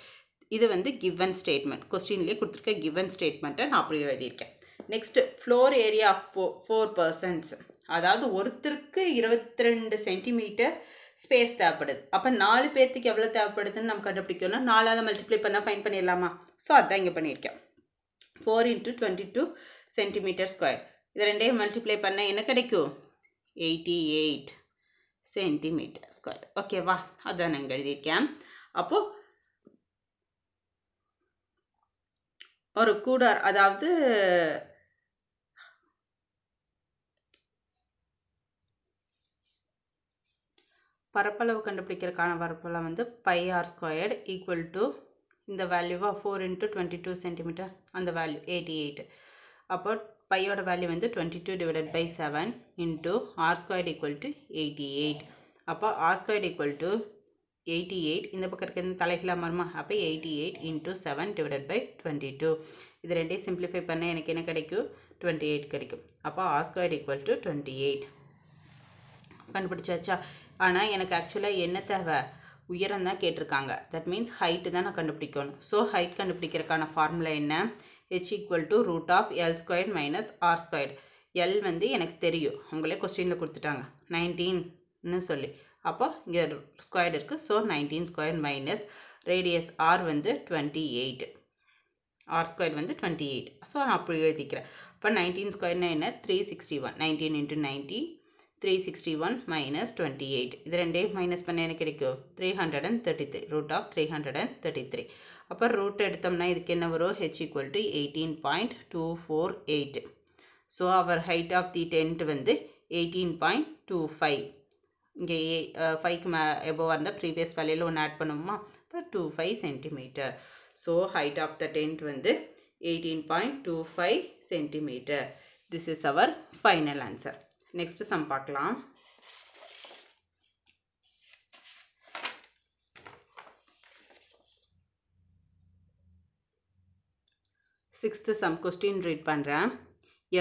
இது வந்து கிவன் ஸ்டேட்மெண்ட் கொஸ்டின்லேயே கொடுத்துருக்க கிவன் ஸ்டேட்மெண்ட்டை நான் அப்படி எழுதியிருக்கேன் next floor area of four four persons அதாவது ஒருத்தருக்கு இருபத்தி ரெண்டு சென்டிமீட்டர் ஸ்பேஸ் தேவைப்படுது அப்போ நாலு பேர்த்துக்கு எவ்வளோ தேவைப்படுதுன்னு நம்ம கண்டுபிடிக்கணும்னா நாலால் மல்டிப்ளை பண்ணால் ஃபைன் பண்ணிடலாமா ஸோ அதான் இங்கே பண்ணியிருக்கேன் four into twenty two centimeter square இது ரெண்டையும் மல்டிப்ளை பண்ணால் என்ன கிடைக்கும் எயிட்டி எயிட் சென்டிமீட்டர் ஸ்கொயர் ஓகேவா அதான் நாங்கள் எழுதியிருக்கேன் அப்போது ஒரு கூடார் அதாவது பரப்பளவு கண்டுபிடிக்கிறதுக்கான பரப்பளவு வந்து pi R squared equal to இந்த வேல்யூவாக four into twenty two centimeter அந்த வேல்யூ எயிட்டி எயிட் அப்போ பையோட வேல்யூ வந்து twenty two divided by seven into R squared equal to eighty eight அப்போ R squared equal to eighty eight இந்த பக்கம் இருக்கிற தலைகளாக மாறுமா அப்போ eighty eight into seven divided by twenty two இது ரெண்டையும் சிம்ப்ளிஃபை பண்ண எனக்கு என்ன கிடைக்கும் டுவெண்ட்டி எயிட் கிடைக்கும் அப்போ R squared equal to twenty eight கண்டுபிடிச்சாச்சா ஆனால் எனக்கு ஆக்சுவலாக என்ன தேவை உயரம் தான் கேட்டிருக்காங்க தட் மீன்ஸ் ஹைட்டு தான் நான் கண்டுபிடிக்கணும் ஸோ ஹைட் கண்டுபிடிக்கிறதுக்கான ஃபார்முலா என்ன H equal to root of L square minus R square L வந்து எனக்கு தெரியும் அவங்களே கொஸ்டினில் கொடுத்துட்டாங்க நைன்டீன்னு சொல்லி அப்போ இங்கே ஸ்கொயர் இருக்குது so nineteen square minus radius R வந்து டுவெண்ட்டி எயிட் ஆர் ஸ்கொயர் வந்து டுவெண்ட்டி எயிட் ஸோ நான் அப்படி எழுதிக்கிறேன் அப்போ நைன்டீன் ஸ்கொயர்னா என்ன three sixty one nineteen into ninety three sixty one minus twenty eight இது ரெண்டே மைனஸ் பண்ண எனக்கு கிடைக்கும் three hundred and thirty three root of three hundred and thirty three அப்போ ரூட் எடுத்தோம்னா இதுக்கு என்ன வரும் H equal to eighteen point two four eight so our height of the tent வந்து எயிட்டீன் பாயிண்ட் டூ ஃபைவ் இங்கே ஏ ஃபைவ்க்கு மே எபோவாக இருந்தால் ப்ரீவியஸ் வேலையில் ஒன்று ஆட் பண்ணுவோமா இப்போ two five centimetre so height of the tent வந்து eighteen point two five centimeter this is our final answer next sum பார்க்கலாம் சிக்ஸ்த்து சம் கொஸ்டின் ரீட் பண்ணுறேன்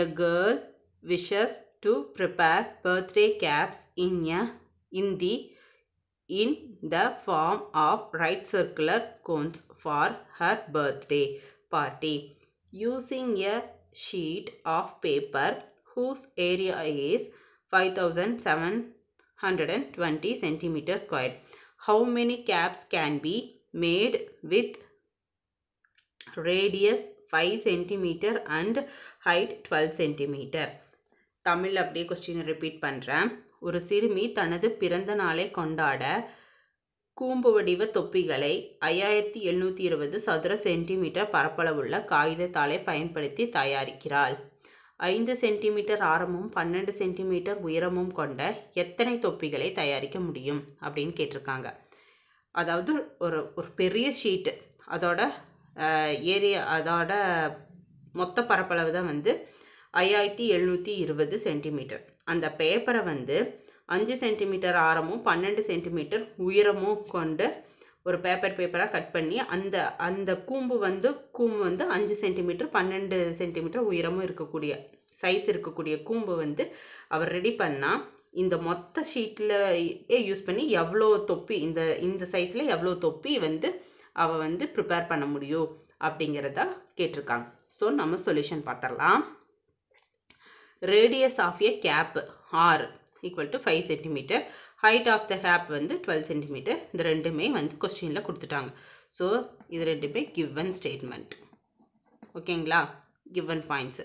a girl wishes to prepare birthday caps in a இந்தி in the form of right circular cones for her birthday party using a sheet of paper whose area is 5720 centimeter square How many caps can be made with radius 5 centimeter and height 12 centimeter? Tamil அப்படியே கொஸ்டினை repeat பண்ணுறேன் ஒரு சிருமி தனது பிரந்த நாளை கொண்டாட கூம்பு வடிவ தொப்பிகளை 5720 சதுர சென்டிமீட்டர் பரப்பளவுள்ள காயிதத்தாலை தாளை பயன்படுத்தி தயாரிக்கிறாள் ஐந்து சென்டிமீட்டர் ஆரமும் பன்னெண்டு சென்டிமீட்டர் உயரமும் கொண்ட எத்தனை தொப்பிகளை தயாரிக்க முடியும் அப்படின்னு கேட்டிருக்காங்க அதாவது ஒரு ஒரு பெரிய ஷீட்டு அதோட ஏரியா அதோட மொத்த பரப்பளவு தான் வந்து ஐயாயிரத்தி எழுநூற்றி இருபது சென்டிமீட்டர் அந்த பேப்பரை வந்து அஞ்சு சென்டிமீட்டர் ஆரமும் பன்னெண்டு சென்டிமீட்டர் உயரமும் கொண்டு ஒரு பேப்பர் பேப்பராக கட் பண்ணி அந்த அந்த கூம்பு வந்து கூம்பு வந்து அஞ்சு சென்டிமீட்டர் பன்னெண்டு சென்டிமீட்டர் உயரமும் இருக்கக்கூடிய சைஸ் இருக்கக்கூடிய கூம்பு வந்து அவர் ரெடி பண்ணால் இந்த மொத்த ஷீட்டில் யூஸ் பண்ணி எவ்வளோ தொப்பி இந்த இந்த சைஸில் எவ்வளோ தொப்பி வந்து அவள் வந்து ப்ரிப்பேர் பண்ண முடியும் அப்படிங்கிறத கேட்டிருக்காங்க ஸோ நம்ம சொல்யூஷன் பார்த்துடலாம் radius of a cap R equal to five centimeter height of the cap வந்து டுவெல் சென்டிமீட்டர் இந்த ரெண்டுமே வந்து கொஸ்டினில் கொடுத்துட்டாங்க ஸோ இது ரெண்டுமே கிவன் ஸ்டேட்மெண்ட் ஓகேங்களா கிவன் பாயிண்ட்ஸு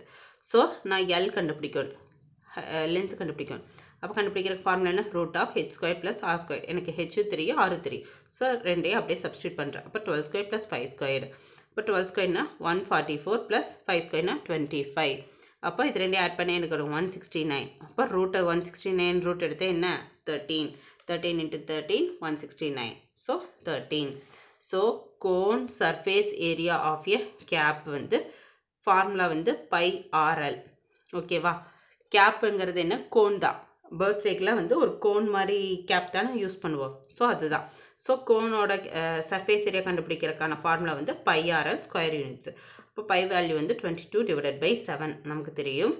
ஸோ நான் எல் கண்டுபிடிக்கணும் லென்த் கண்டுபிடிக்கணும் அப்போ கண்டுபிடிக்கிற ஃபார்முலா என்ன root of H square plus R square எனக்கு H three R three so ரெண்டையும் அப்படியே சப்ஸ்டியூட் பண்ணுறேன் அப்போ twelve square plus five square இப்போ டுவெல் ஸ்கொயர்னா one forty four plus five ஸ்கொயர்னா டுவெண்ட்டி ஃபைவ் அப்போ இது ரெண்டையும் ஆட் பண்ணி எனக்கு ஒரு ஒன் சிக்ஸ்டி நைன் அப்போ ரூட்டை ஒன் சிக்ஸ்டி நைன் ரூட் எடுத்து என்ன 13. Thirteen into 13, one sixty nine so thirteen so cone surface area of a cap வந்து ஃபார்முலா வந்து Okay, வா. cap என்கிறது என்ன? கோன் தான். பர்த்டேக்கெலாம் வந்து ஒரு கோன் மாதிரி கேப் தானே யூஸ் பண்ணுவோம் ஸோ அதுதான் ஸோ கோனோட சர்ஃபேஸ் ஏரியா கண்டுபிடிக்கிறதுக்கான ஃபார்முலா வந்து பை ஆர்எல் ஸ்கொயர் யூனிட்ஸ் இப்போ பை வேல்யூ வந்து twenty two divided by seven நமக்கு தெரியும்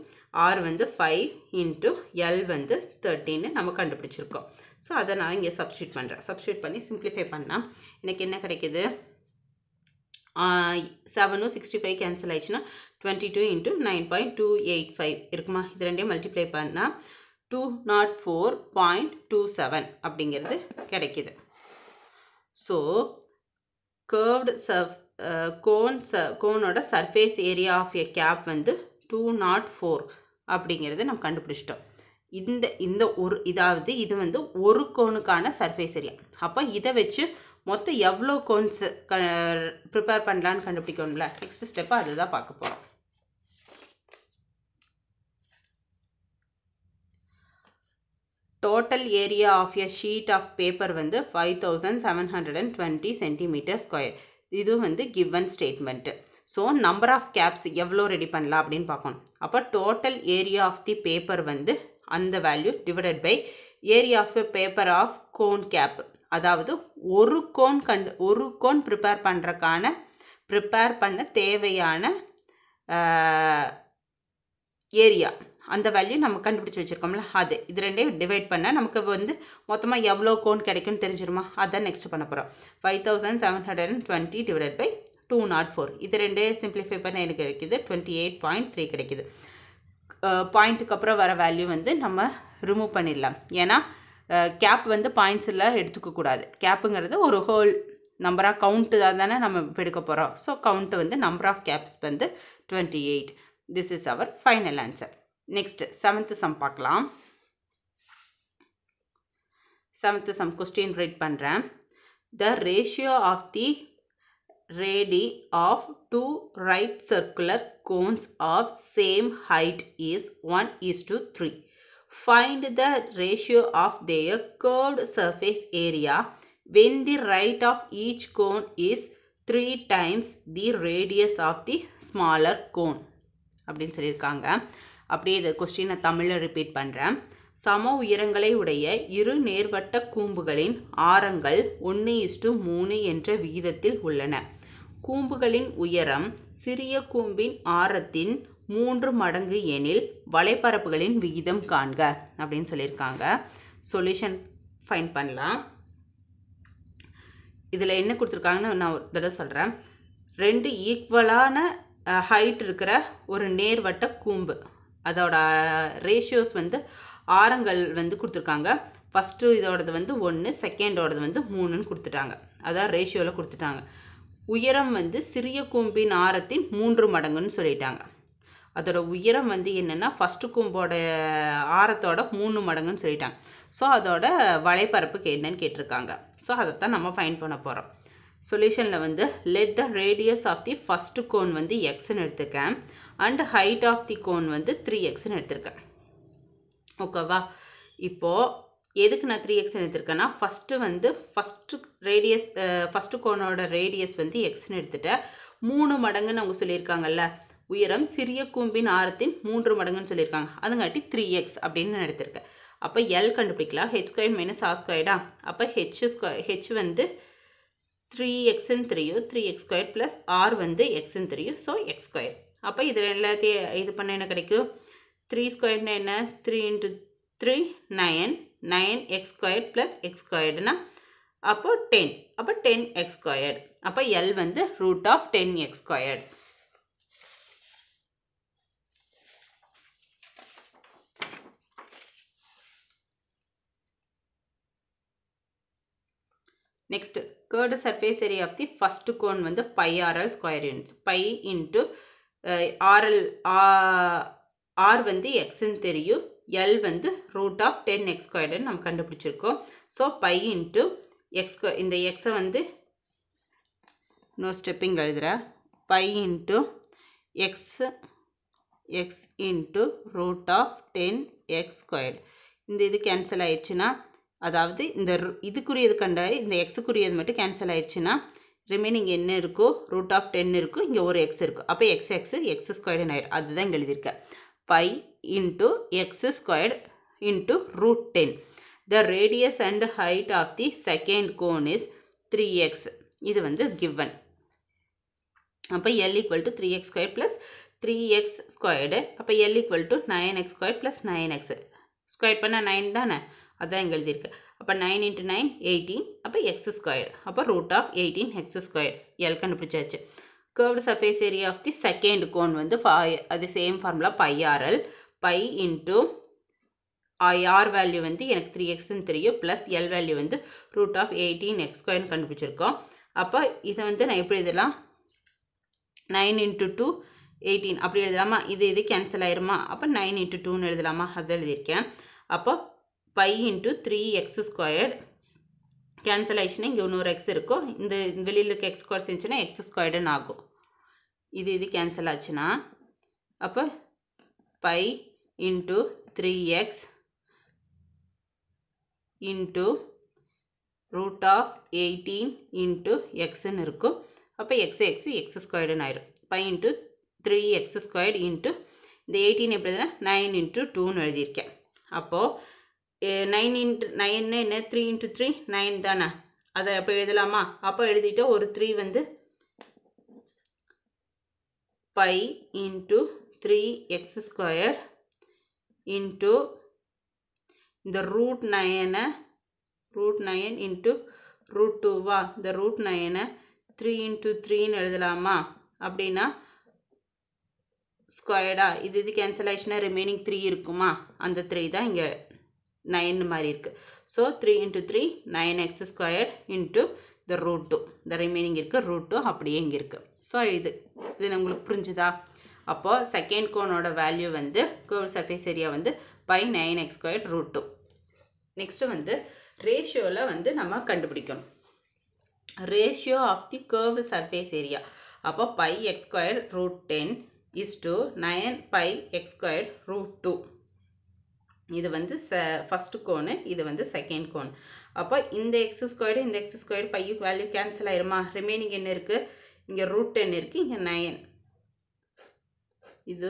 ஆர் வந்து ஃபைவ் இன்ட்டு எல் வந்து தேர்ட்டின்னு நம்ம கண்டுபிடிச்சிருக்கோம் ஸோ அதை நான் இங்கே சப்ஸ்டியூட் பண்ணுறேன் சப்ஸ்டியூட் பண்ணி சிம்ப்ளிஃபை பண்ணால் எனக்கு என்ன கிடைக்கிது செவனும் சிக்ஸ்டி ஃபைவ் கேன்சல் ஆயிடுச்சுன்னா twenty two into nine point two eight five இருக்குமா இது ரெண்டையும் மல்டிப்ளை பண்ணால் two nought four point two seven அப்படிங்கிறது கிடைக்கிது ஸோ கேர்வ்டு சர்ஃப் கோன் ச கோனோட surface area of a cap வந்து டூ நாட் ஃபோர் அப்படிங்கிறத நம்ம கண்டுபிடிச்சிட்டோம் இந்த இந்த ஒரு இதாவது இது வந்து ஒரு கோனுக்கான சர்ஃபேஸ் ஏரியா அப்போ இதை வச்சு மொத்தம் எவ்வளோ கோன்ஸ் க ப்ரிப்பேர் பண்ணலான்னு கண்டுபிடிக்கணும்ல நெக்ஸ்ட் ஸ்டெப் அதுதான் பார்க்க போகிறோம் total area of a sheet of paper வந்து five thousand seven hundred and twenty centimeter square இதுவும் வந்து given statement so number of caps எவ்வளோ ரெடி பண்ணலாம் அப்படின்னு பார்க்கணும் அப்போ total area of the paper வந்து அந்த value divided by area of paper of cone cap அதாவது ஒரு கோன் கண்டு ஒரு கோன் ப்ரிப்பேர் பண்ணுறக்கான ப்ரிப்பேர் பண்ண தேவையான ஏரியா அந்த வேல்யூ நம்ம கண்டுபிடிச்சி வச்சுருக்கோம்ல அது இது ரெண்டையும் டிவைட் பண்ண நமக்கு வந்து மொத்தமாக எவ்வளோ கோன் கிடைக்கும்னு தெரிஞ்சிருமா அதான் நெக்ஸ்ட் பண்ண போகிறோம் five thousand seven hundred and twenty divide by two nought four இது ரெண்டே சிம்பிளிஃபை பண்ண எனக்கு கிடைக்கிது டுவெண்ட்டி எயிட் பாயிண்ட் த்ரீ கிடைக்கிது பாயிண்ட்டுக்கு அப்புறம் வர வேல்யூ வந்து நம்ம ரிமூவ் பண்ணிடலாம் ஏன்னா கேப் வந்து பாயிண்ட்ஸில் எடுத்துக்கக்கூடாது கேப்புங்கிறது ஒரு ஹோல் நம்பராக கவுண்ட்டு தான் தானே நம்ம எடுக்க போகிறோம் ஸோ கவுண்ட்டு வந்து நம்பர் ஆஃப் கேப்ஸ் வந்து twenty eight this is our final answer next seventh sum பார்க்கலாம் செவன்த்து சம் கொஸ்டின் ரீட் பண்ணுறேன் the ratio of the radii of two right circular cones of same height is one is to three find the ratio of their curved surface area when the right of each cone is three times the radius of the smaller cone அப்படின்னு சொல்லியிருக்காங்க அப்படியே இந்த கொஸ்டினை தமிழில் repeat பண்ணுறேன் சம உயரங்களை உடைய இரு நேர்வட்ட கூம்புகளின் ஆரங்கள் ஒன்று இஸ் இஸ்டு மூணு என்ற விகிதத்தில் உள்ளன கூம்புகளின் உயரம் சிறிய கூம்பின் ஆரத்தின் மூன்று மடங்கு எனில் வலைப்பரப்புகளின் விகிதம் காண்க அப்படின்னு சொல்லியிருக்காங்க சொல்யூஷன் ஃபைன் பண்ணலாம் இதில் என்ன கொடுத்துருக்காங்கன்னு நான் ஒரு தடவை சொல்கிறேன் ரெண்டு ஈக்குவலான ஹைட் இருக்கிற ஒரு நேர்வட்ட கூம்பு அதோட ரேஷியோஸ் வந்து ஆரங்கள் வந்து கொடுத்துருக்காங்க ஃபஸ்ட்டு இதோடது வந்து ஒன்று செகண்டோடது வந்து மூணுன்னு கொடுத்துட்டாங்க அதான் ரேஷியோவில் கொடுத்துட்டாங்க உயரம் வந்து சிறிய கூம்பின் ஆரத்தின் மூன்று மடங்குன்னு சொல்லிட்டாங்க அதோட உயரம் வந்து என்னென்னா ஃபஸ்ட்டு கூம்போட ஆரத்தோட மூணு மடங்குன்னு சொல்லிட்டாங்க ஸோ அதோட வலைப்பரப்புக்கு என்னன்னு கேட்டிருக்காங்க ஸோ அதைத்தான் நம்ம ஃபைன் பண்ண போகிறோம் சொல்யூஷனில் வந்து let the radius of the first cone வந்து எக்ஸ்ன்னு எடுத்துக்கேன் and height of the cone வந்து த்ரீ எக்ஸ்ன்னு எடுத்திருக்கேன் ஓகேவா இப்போது எதுக்கு நான் த்ரீ எக்ஸ்னு எடுத்திருக்கேன்னா ஃபஸ்ட்டு வந்து ஃபஸ்ட்டு ரேடியஸ் ஃபஸ்ட்டு கோனோட ரேடியஸ் வந்து எக்ஸ்னு எடுத்துகிட்டேன் மூணு மடங்குன்னு அவங்க சொல்லியிருக்காங்கல்ல உயரம் சிறிய கூம்பின் ஆரத்தின் மூன்று மடங்குன்னு சொல்லியிருக்காங்க அதுங்காட்டி த்ரீ எக்ஸ் அப்படின்னு நான் எடுத்திருக்கேன் அப்போ எல் கண்டுபிடிக்கலாம் ஹெச் ஸ்கொயர் மைனஸ் ஆர் ஸ்கொயர்டா அப்போ ஹெச் ஸ்கொயர் ஹெச் வந்து த்ரீ எக்ஸ்ன்னு தெரியும் three X square plus R வந்து எக்ஸ்ன்னு தெரியும் ஸோ எக்ஸ் ஸ்கொயர் அப்போ இதில் எல்லாத்தையும் இது பண்ண என்ன கிடைக்கும் த்ரீ ஸ்கொயர்னா என்ன three into three nine nine X squared plus X ஸ்கொயர்டுனா அப்போ டென் அப்போ டென் எக்ஸ் ஸ்கொயர்ட் அப்போ எல் வந்து root of ten X squared next curved surface area of the first cone வந்து pi R L square units pi into R L R வந்து எக்ஸ்ன்னு தெரியும் L வந்து ரூட் ஆஃப் டென் எக்ஸ் நாம் நம்ம கண்டுபிடிச்சிருக்கோம் ஸோ பை இன்ட்டு எக்ஸ் இந்த எக்ஸை வந்து நோ ஸ்டெப்பிங் எழுதுகிறேன் pi into x, X into root of ten X இந்த இது கேன்சல் ஆயிடுச்சுன்னா அதாவது இந்த இதுக்குரியது கண்டாய் இந்த எக்ஸுக்குரியது மட்டும் கேன்சல் ஆயிடுச்சுன்னா ரிமைனிங் என்ன இருக்கோ ரூட் ஆஃப் டென் இருக்கும் இங்கே ஒரு எக்ஸ் இருக்கும் அப்போ எக்ஸ் எக்ஸ் எக்ஸ் ஸ்கொயர்டுன்னு ஆயிடும் அதுதான் இங்கே எழுதியிருக்கேன் into x squared into root 10. The radius and height of the second cone is 3x. இது வந்து given. Appu L equal to 3x squared plus 3x squared. Appu L equal to 9x squared plus 9x. squared பண்ணால் 9 தானே அதான் எங்கள் எழுதியிருக்கு அப்போ nine into nine eighteen அப்போ x square அப்போ root of eighteen squared. L கண்டு கண்டுபிடிச்சாச்சு curved surface area of the second cone வந்து 5. அது same formula formula rl. Pi into r value வந்து எனக்கு த்ரீ எக்ஸ்ன்னு தெரியும் ப்ளஸ் எல் வேல்யூ வந்து ரூட் ஆஃப் எயிட்டீன் எக்ஸ் ஸ்கொயர்னு கண்டுபிடிச்சிருக்கோம் அப்போ இதை வந்து நான் எப்படி எழுதலாம் நைன் இன்ட்டு டூ எயிட்டீன் அப்படி எழுதலாமா இது இது கேன்சல் ஆயிருமா அப்போ நைன் இன்ட்டு டூன்னு எழுதலாமா அதை எழுதியிருக்கேன் அப்போ pi into three x squared cancel ஆயிடுச்சுன்னா இங்கே இன்னொரு எக்ஸ் இருக்கும் இந்த வெளியில் இருக்க எக்ஸ் ஸ்கொயர் செஞ்சுன்னா எக்ஸ் ஸ்கொயர்டுன்னு ஆகும் இது இது கேன்சல் ஆச்சுன்னா அப்போ pi into three x into root of eighteen into எக்ஸ்ன்னு இருக்கும் அப்போ எக்ஸ் எக்ஸ் எக்ஸ் ஸ்கொயர்டுன்னு ஆயிரும் pi into three x squared into இந்த எயிட்டீன் எப்படி நைன் இன்ட்டு டூன்னு எழுதியிருக்கேன் அப்போது நைன் இன்ட்டு நைன் என்ன த்ரீ இன்ட்டு த்ரீ நைன் தானே அதை அப்போ எழுதலாமா அப்போ எழுதிட்டு ஒரு த்ரீ வந்து pi into three X square into இந்த ரூட் நயனை ரூட் நயன் இன்ட்டு ரூட் டூவா இந்த ரூட் நயனை த்ரீ இன்ட்டு த்ரீன்னு எழுதலாமா அப்படின்னா ஸ்கொயர்டா இது இது கேன்சல் ஆயிடுச்சுன்னா ரிமைனிங் த்ரீ இருக்குமா அந்த த்ரீ தான் இங்கே நைன் மாதிரி இருக்குது so three into three nine x square into இந்த ரூட் டூ இந்த ரிமைனிங் இருக்குது ரூட் டூ அப்படியே இங்கே இருக்குது ஸோ இது இது உங்களுக்கு புரிஞ்சுதா அப்போது செகண்ட் கோனோட வேல்யூ வந்து கேர்வ் சர்ஃபேஸ் ஏரியா வந்து pi nine x square root two next வந்து ரேஷியோவில் வந்து நம்ம கண்டுபிடிக்கணும் ratio of the curve surface area அப்போ pi x square root ten is to nine pi x square root two இது வந்து ச ஃபஸ்ட்டு கோனு இது வந்து செகண்ட் கோன் அப்போ இந்த எக்ஸ் ஸ்கொயர்டு இந்த எக்ஸ் ஸ்கொயர்டு பையுக்கு வேல்யூ கேன்சல் ஆயிருமா ரிமைனிங் என்ன இருக்குது இங்கே ரூட் டென் இருக்குது இங்கே நயன் இது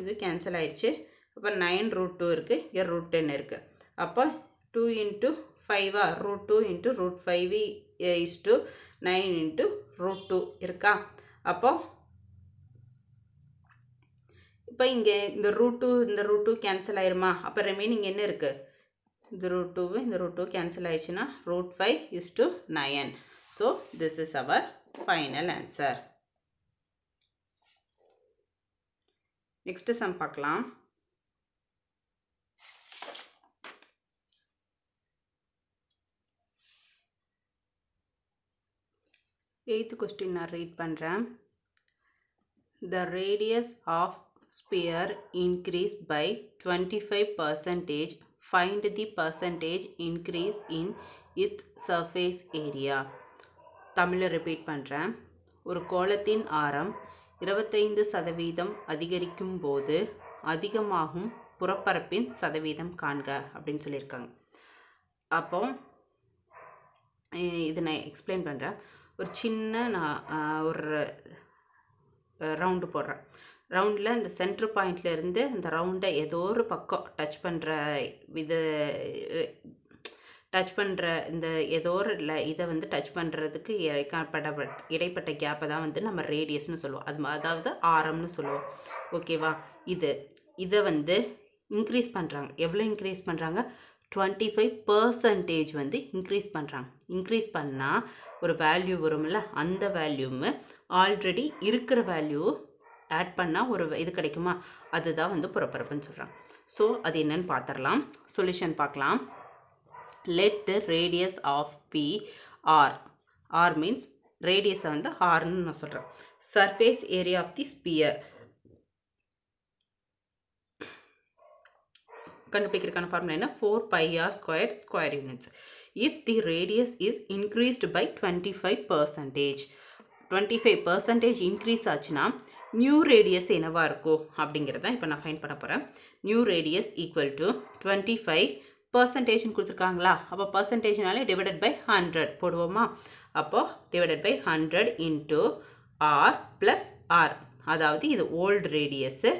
இது கேன்சல் ஆயிடுச்சு அப்போ நைன் ரூட் டூ இருக்குது இங்கே ரூட் டென் இருக்குது அப்போ டூ இன்ட்டு ஃபைவா root two into root five is to nine into root two இருக்கா அப்போ இப்போ இங்கே இந்த ரூட் டூ இந்த ரூட் டூ கேன்சல் ஆயிருமா அப்போ ரிமைனிங் என்ன இருக்குது இந்த ரூட் டூ இந்த ரூட் டூ கேன்சல் ஆயிடுச்சுன்னா root five is to nine so this is our final answer next sum பார்க்கலாம் எயித்து கொஸ்டின் நான் ரீட் பண்ணுறேன் the radius of sphere increase by twenty five percentage find the percentage increase in its surface area தமிழை repeat பண்ணுறேன் ஒரு கோலத்தின் ஆரம் இருபத்தைந்து சதவீதம் அதிகரிக்கும் போது அதிகமாகும் புறப்பரப்பின் சதவீதம் காண்க அப்படின்னு சொல்லியிருக்காங்க அப்போ இது நான் எக்ஸ்பிளைன் பண்ணுறேன் ஒரு சின்ன நான் ஒரு ரவுண்டு போடுறேன் ரவுண்டில் இந்த சென்ட்ரு பாயிண்ட்லேருந்து இந்த ரவுண்டை ஏதோ ஒரு பக்கம் டச் பண்ணுற வித டச் பண்ணுற இந்த ஏதோ ஒரு இல்லை இதை வந்து டச் பண்ணுறதுக்கு இடைப்பட்ட இடைப்பட்ட கேப்பை தான் வந்து நம்ம ரேடியஸ்னு சொல்லுவோம் அது அதாவது ஆரம்னு சொல்லுவோம் ஓகேவா இது இதை வந்து இன்க்ரீஸ் பண்ணுறாங்க எவ்வளோ இன்க்ரீஸ் பண்ணுறாங்க டுவெண்ட்டி ஃபைவ் பர்சன்டேஜ் வந்து இன்க்ரீஸ் பண்ணுறாங்க இன்க்ரீஸ் பண்ணால் ஒரு வேல்யூ வரும்ல அந்த வேல்யூமு ஆல்ரெடி இருக்கிற வேல்யூ ஆட் பண்ணால் ஒரு இது கிடைக்குமா அதுதான் வந்து புறப்பரப்புன்னு சொல்கிறாங்க ஸோ அது என்னென்னு பார்த்துடலாம் சொல்யூஷன் பார்க்கலாம் let the radius of be r r means ரேடியஸை வந்து ஆர்னு நான் சொல்கிறேன் surface area of the sphere கண்டுபிடிக்கிறதுக்கான ஃபார்முலா என்ன four pi r square square units if the radius is increased by twenty five percentage twenty five percentage increase ஆச்சுன்னா new radius என்னவாக இருக்கும் அப்படிங்கிறத இப்போ நான் ஃபைன் பண்ண போகிறேன் new radius equal to twenty five பர்சன்டேஜ்னு கொடுத்துருக்காங்களா அப்போ பர்சன்டேஜ்னாலே டிவைடட் பை ஹண்ட்ரட் போடுவோமா அப்போது divided by hundred into r plus r அதாவது இது ஓல்டு ரேடியஸு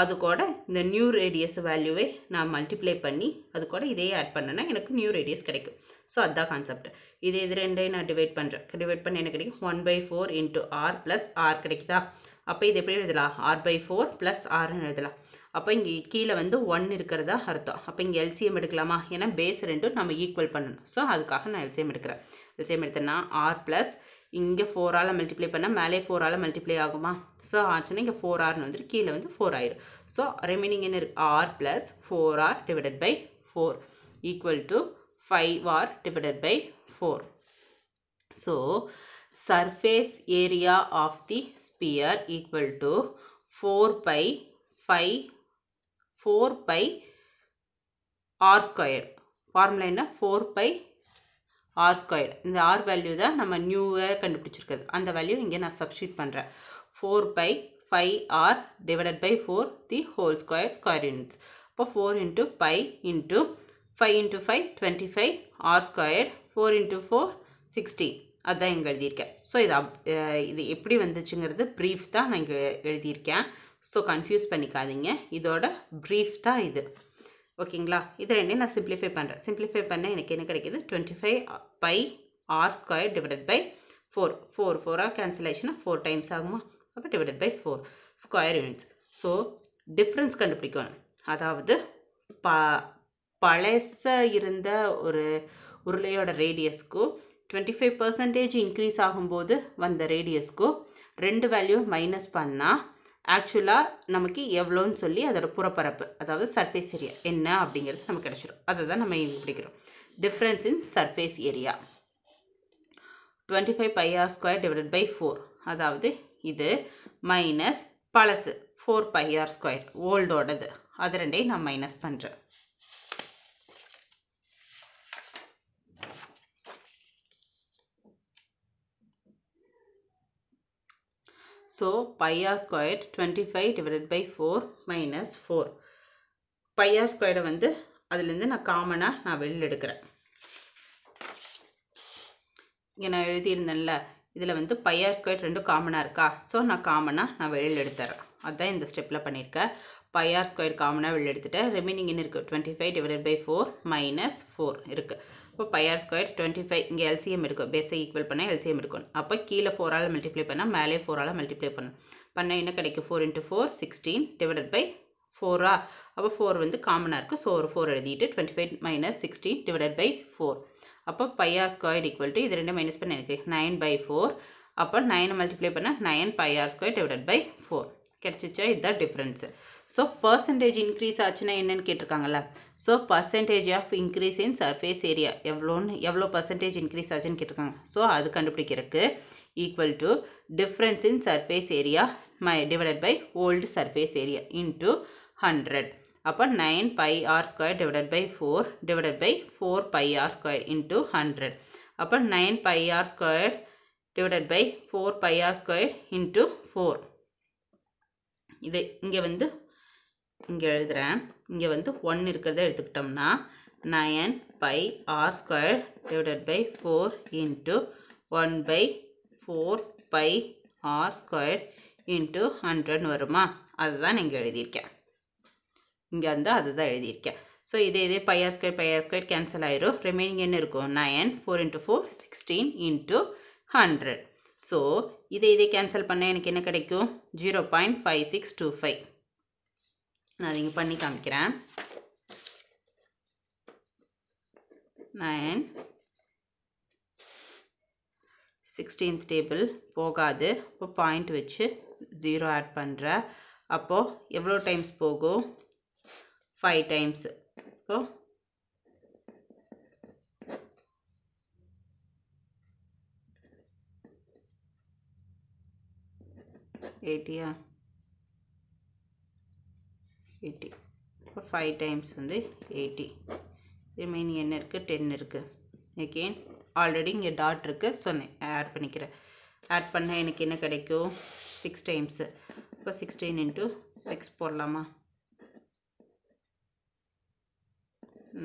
அது கூட இந்த நியூ ரேடியஸ் வேல்யூவை நான் மல்டிப்ளை பண்ணி அது கூட இதே ஆட் பண்ணேன்னா எனக்கு நியூ ரேடியஸ் கிடைக்கும் ஸோ அதுதான் கான்செப்ட் இதே இது ரெண்டையும் நான் டிவைட் பண்ணுறேன் டிவைட் பண்ணி எனக்கு கிடைக்கும் one by four into r plus r கிடைக்குதா அப்போ இது எப்படி எழுதலாம் ஆர் பை ஃபோர் ப்ளஸ் ஆர்னு எழுதலாம் அப்போ இங்கே கீழே வந்து ஒன் இருக்கிறதா அர்த்தம் அப்போ இங்கே எல்சிஎம் எடுக்கலாமா ஏன்னா பேஸ் ரெண்டும் நம்ம ஈக்குவல் பண்ணணும் ஸோ அதுக்காக நான் எல்சிஎம் எடுக்கிறேன் எல்சிஎம் எடுத்தேன்னா ஆர் ப்ளஸ் இங்கே ஃபோரால் மல்டிப்ளை பண்ணால் மேலே ஃபோரால் மல்டிப்ளை ஆகுமா ஸோ ஆச்சுன்னா இங்கே ஃபோர் ஆர்னு வந்துட்டு கீழே வந்து ஃபோர் ஆயிரும் ஸோ ரிமைனிங் என்ன இருக்குது r plus four r divided by four equal to five r divided by four so surface area of the sphere equal to four pi five four pi R square formula என்ன four pi R square இந்த r value தான் நம்ம நியூவாக கண்டுபிடிச்சிருக்கிறது அந்த value இங்கே நான் substitute பண்ணுறேன் four pi five r divided by four the whole square square units அப்போ four into pi into five into five twenty five r square four into four sixty அதுதான் இங்கே எழுதியிருக்கேன் ஸோ இது அப் இது எப்படி வந்துச்சுங்கிறது ப்ரீஃப் தான் நான் இங்கே எழுதியிருக்கேன் ஸோ கன்ஃபியூஸ் பண்ணிக்காதீங்க இதோட ப்ரீஃப் தான் இது ஓகேங்களா இது ரெண்டையும் நான் சிம்ப்ளிஃபை பண்ணுறேன் சிம்ப்ளிஃபை பண்ண எனக்கு என்ன கிடைக்கிது twenty five pi R square divided by four four ஃபோராக கேன்சலேஷனாக ஃபோர் டைம்ஸ் ஆகுமா அப்போ divided by four square units so difference கண்டுபிடிக்கணும் அதாவது ப பழச இருந்த ஒரு உருளையோட ரேடியஸ்க்கும் டுவெண்ட்டி ஃபைவ் பர்சன்டேஜ் இன்க்ரீஸ் ஆகும்போது வந்த ரேடியஸ்க்கும் ரெண்டு வேல்யூ மைனஸ் பண்ணால் ஆக்சுவலாக நமக்கு எவ்வளோன்னு சொல்லி அதோட புறப்பரப்பு அதாவது சர்ஃபேஸ் ஏரியா என்ன அப்படிங்கிறது நமக்கு கிடச்சிடும் அதை தான் நம்ம பிடிக்கிறோம் difference in surface area twenty five pi square divided by four அதாவது இது மைனஸ் பழசு ஃபோர் பையார் ஸ்கொயர் ஓல்டோடது அது ரெண்டையும் நான் மைனஸ் பண்ணுறேன் So, pi r squared 25 divided by 4 minus 4. pi r squared வந்து அதிலிருந்து நான் காமனாக நான் வெளியில் எடுக்கிறேன் இங்கே நான் எழுதியிருந்தேன்ல இதில் வந்து pi r ஸ்கொயர் ரெண்டும் காமனாக இருக்கா ஸோ நான் காமனாக நான் வெளியில் எடுத்துறேன் அதுதான் இந்த ஸ்டெப்பில் பண்ணியிருக்கேன் pi r ஸ்கொயர் காமனாக வெளியில் எடுத்துட்டேன் ரிமைனிங் என்ன இருக்குது twenty five divided by four minus four இருக்குது இப்போ பை ஸ்கொயர் டுவெண்ட்டி ஃபைவ் இங்கே எல்சிஎம் எடுக்கும் பேஸை ஈக்குவல் பண்ணால் எல்சிஎம் எடுக்கணும் அப்போ கீழே ஃபோரால் மல்டிப்ளை பண்ணால் மேலே ஃபோரால் மல்டிப்ளை பண்ணணும் பண்ணால் என்ன கிடைக்கும் four into four sixteen divided by ஃபோரா அப்போ ஃபோர் வந்து காமனாக இருக்குது ஸோ ஒரு ஃபோர் எழுதிட்டு twenty five minus sixteen divided by four அப்போ பையர் ஸ்கொயர் ஈக்குவல் டு இது ரெண்டு மைனஸ் பண்ண எனக்கு நைன் பை ஃபோர் அப்போ நைனை மல்டிப்ளை பண்ணால் nine pi r square divided by four கிடச்சிச்சா இதுதான் டிஃப்ரென்ஸு ஸோ பர்சன்டேஜ் இன்க்ரீஸ் ஆச்சுன்னா என்னென்னு கேட்டிருக்காங்கல்ல so percentage of increase in surface area எவ்வளோன்னு எவ்வளோ பர்சன்டேஜ் இன்க்ரீஸ் ஆச்சுன்னு கேட்டிருக்காங்க ஸோ அது கண்டுபிடிக்கிறதுக்கு equal to difference in surface area my divided by old surface area into hundred அப்போ nine pi R square divided by four divided by four pi R square into hundred அப்போ nine pi R square divided by four pi R square into four இது இங்கே வந்து இங்கே எழுதுகிறேன் இங்கே வந்து one இருக்கிறத எடுத்துக்கிட்டோம்னா nine pi R square divided by four into one by four pi R square into ஹண்ட்ரட்னு வருமா அதுதான் இங்கே எழுதியிருக்கேன் இங்கே வந்து தான் எழுதியிருக்கேன் ஸோ இதே இதே pi r square pi r square cancel ஆயிரும் ரிமைனிங் என்ன இருக்கும் nine four into four sixteen into hundred so இதே இதை கேன்சல் பண்ணால் எனக்கு என்ன கிடைக்கும் zero point five six two five நான் இங்கே பண்ணி காமிக்கிறேன் நைன் சிக்ஸ்டீன்த் டேபிள் போகாது இப்போ பாயிண்ட் வச்சு ஜீரோ ஆட் பண்ணுறேன் அப்போது எவ்வளோ டைம்ஸ் போகும் ஃபைவ் டைம்ஸ் இப்போது எயிட்டியா எயிட்டி இப்போ ஃபைவ் டைம்ஸ் வந்து எயிட்டி ரிமைனிங் என்ன இருக்குது டென் இருக்குது எகெயின் ஆல்ரெடி இங்கே டாட் இருக்குது சொன்னேன் ஆட் பண்ணிக்கிறேன் ஆட் பண்ணால் எனக்கு என்ன கிடைக்கும் சிக்ஸ் டைம்ஸு இப்போ சிக்ஸ்டீன் இன்ட்டு சிக்ஸ் போடலாமா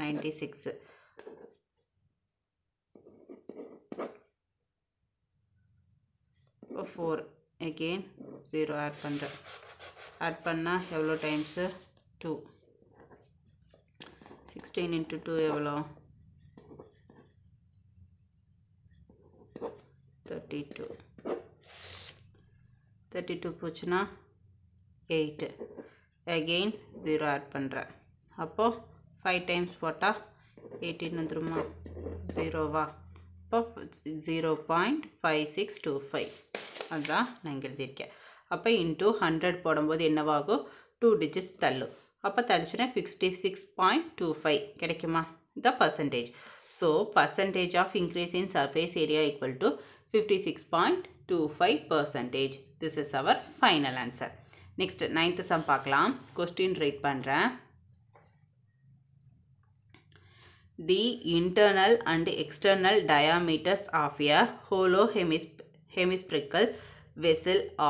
நைன்டி சிக்ஸு இப்போ ஃபோர் எகெயின் ஜீரோ ஆட் பண்ணுறேன் ஆட் பண்ணால் எவ்வளோ times two sixteen into two எவ்வளோ தேர்ட்டி டூ தேர்ட்டி டூ போச்சுன்னா எயிட்டு அகெயின் ஜீரோ ஆட் பண்ணுறேன் அப்போது ஃபைவ் டைம்ஸ் போட்டால் எயிட்டீன் வந்துருமா ஜீரோவா அப்போ zero point five six two five அதுதான் நான் எழுதியிருக்கேன் அப்போ இன்ட்டு ஹண்ட்ரட் போடும்போது என்னவாகும் டூ டிஜிட்ஸ் தள்ளும் அப்போ தடிச்சோன்னா sixty six point two five கிடைக்குமா the percentage so percentage of increase in surface area equal to fifty six point two five percentage this is our final answer next ninth sum பார்க்கலாம் question read பண்ணுறேன் the internal and external diameters of a hollow hemis hemispherical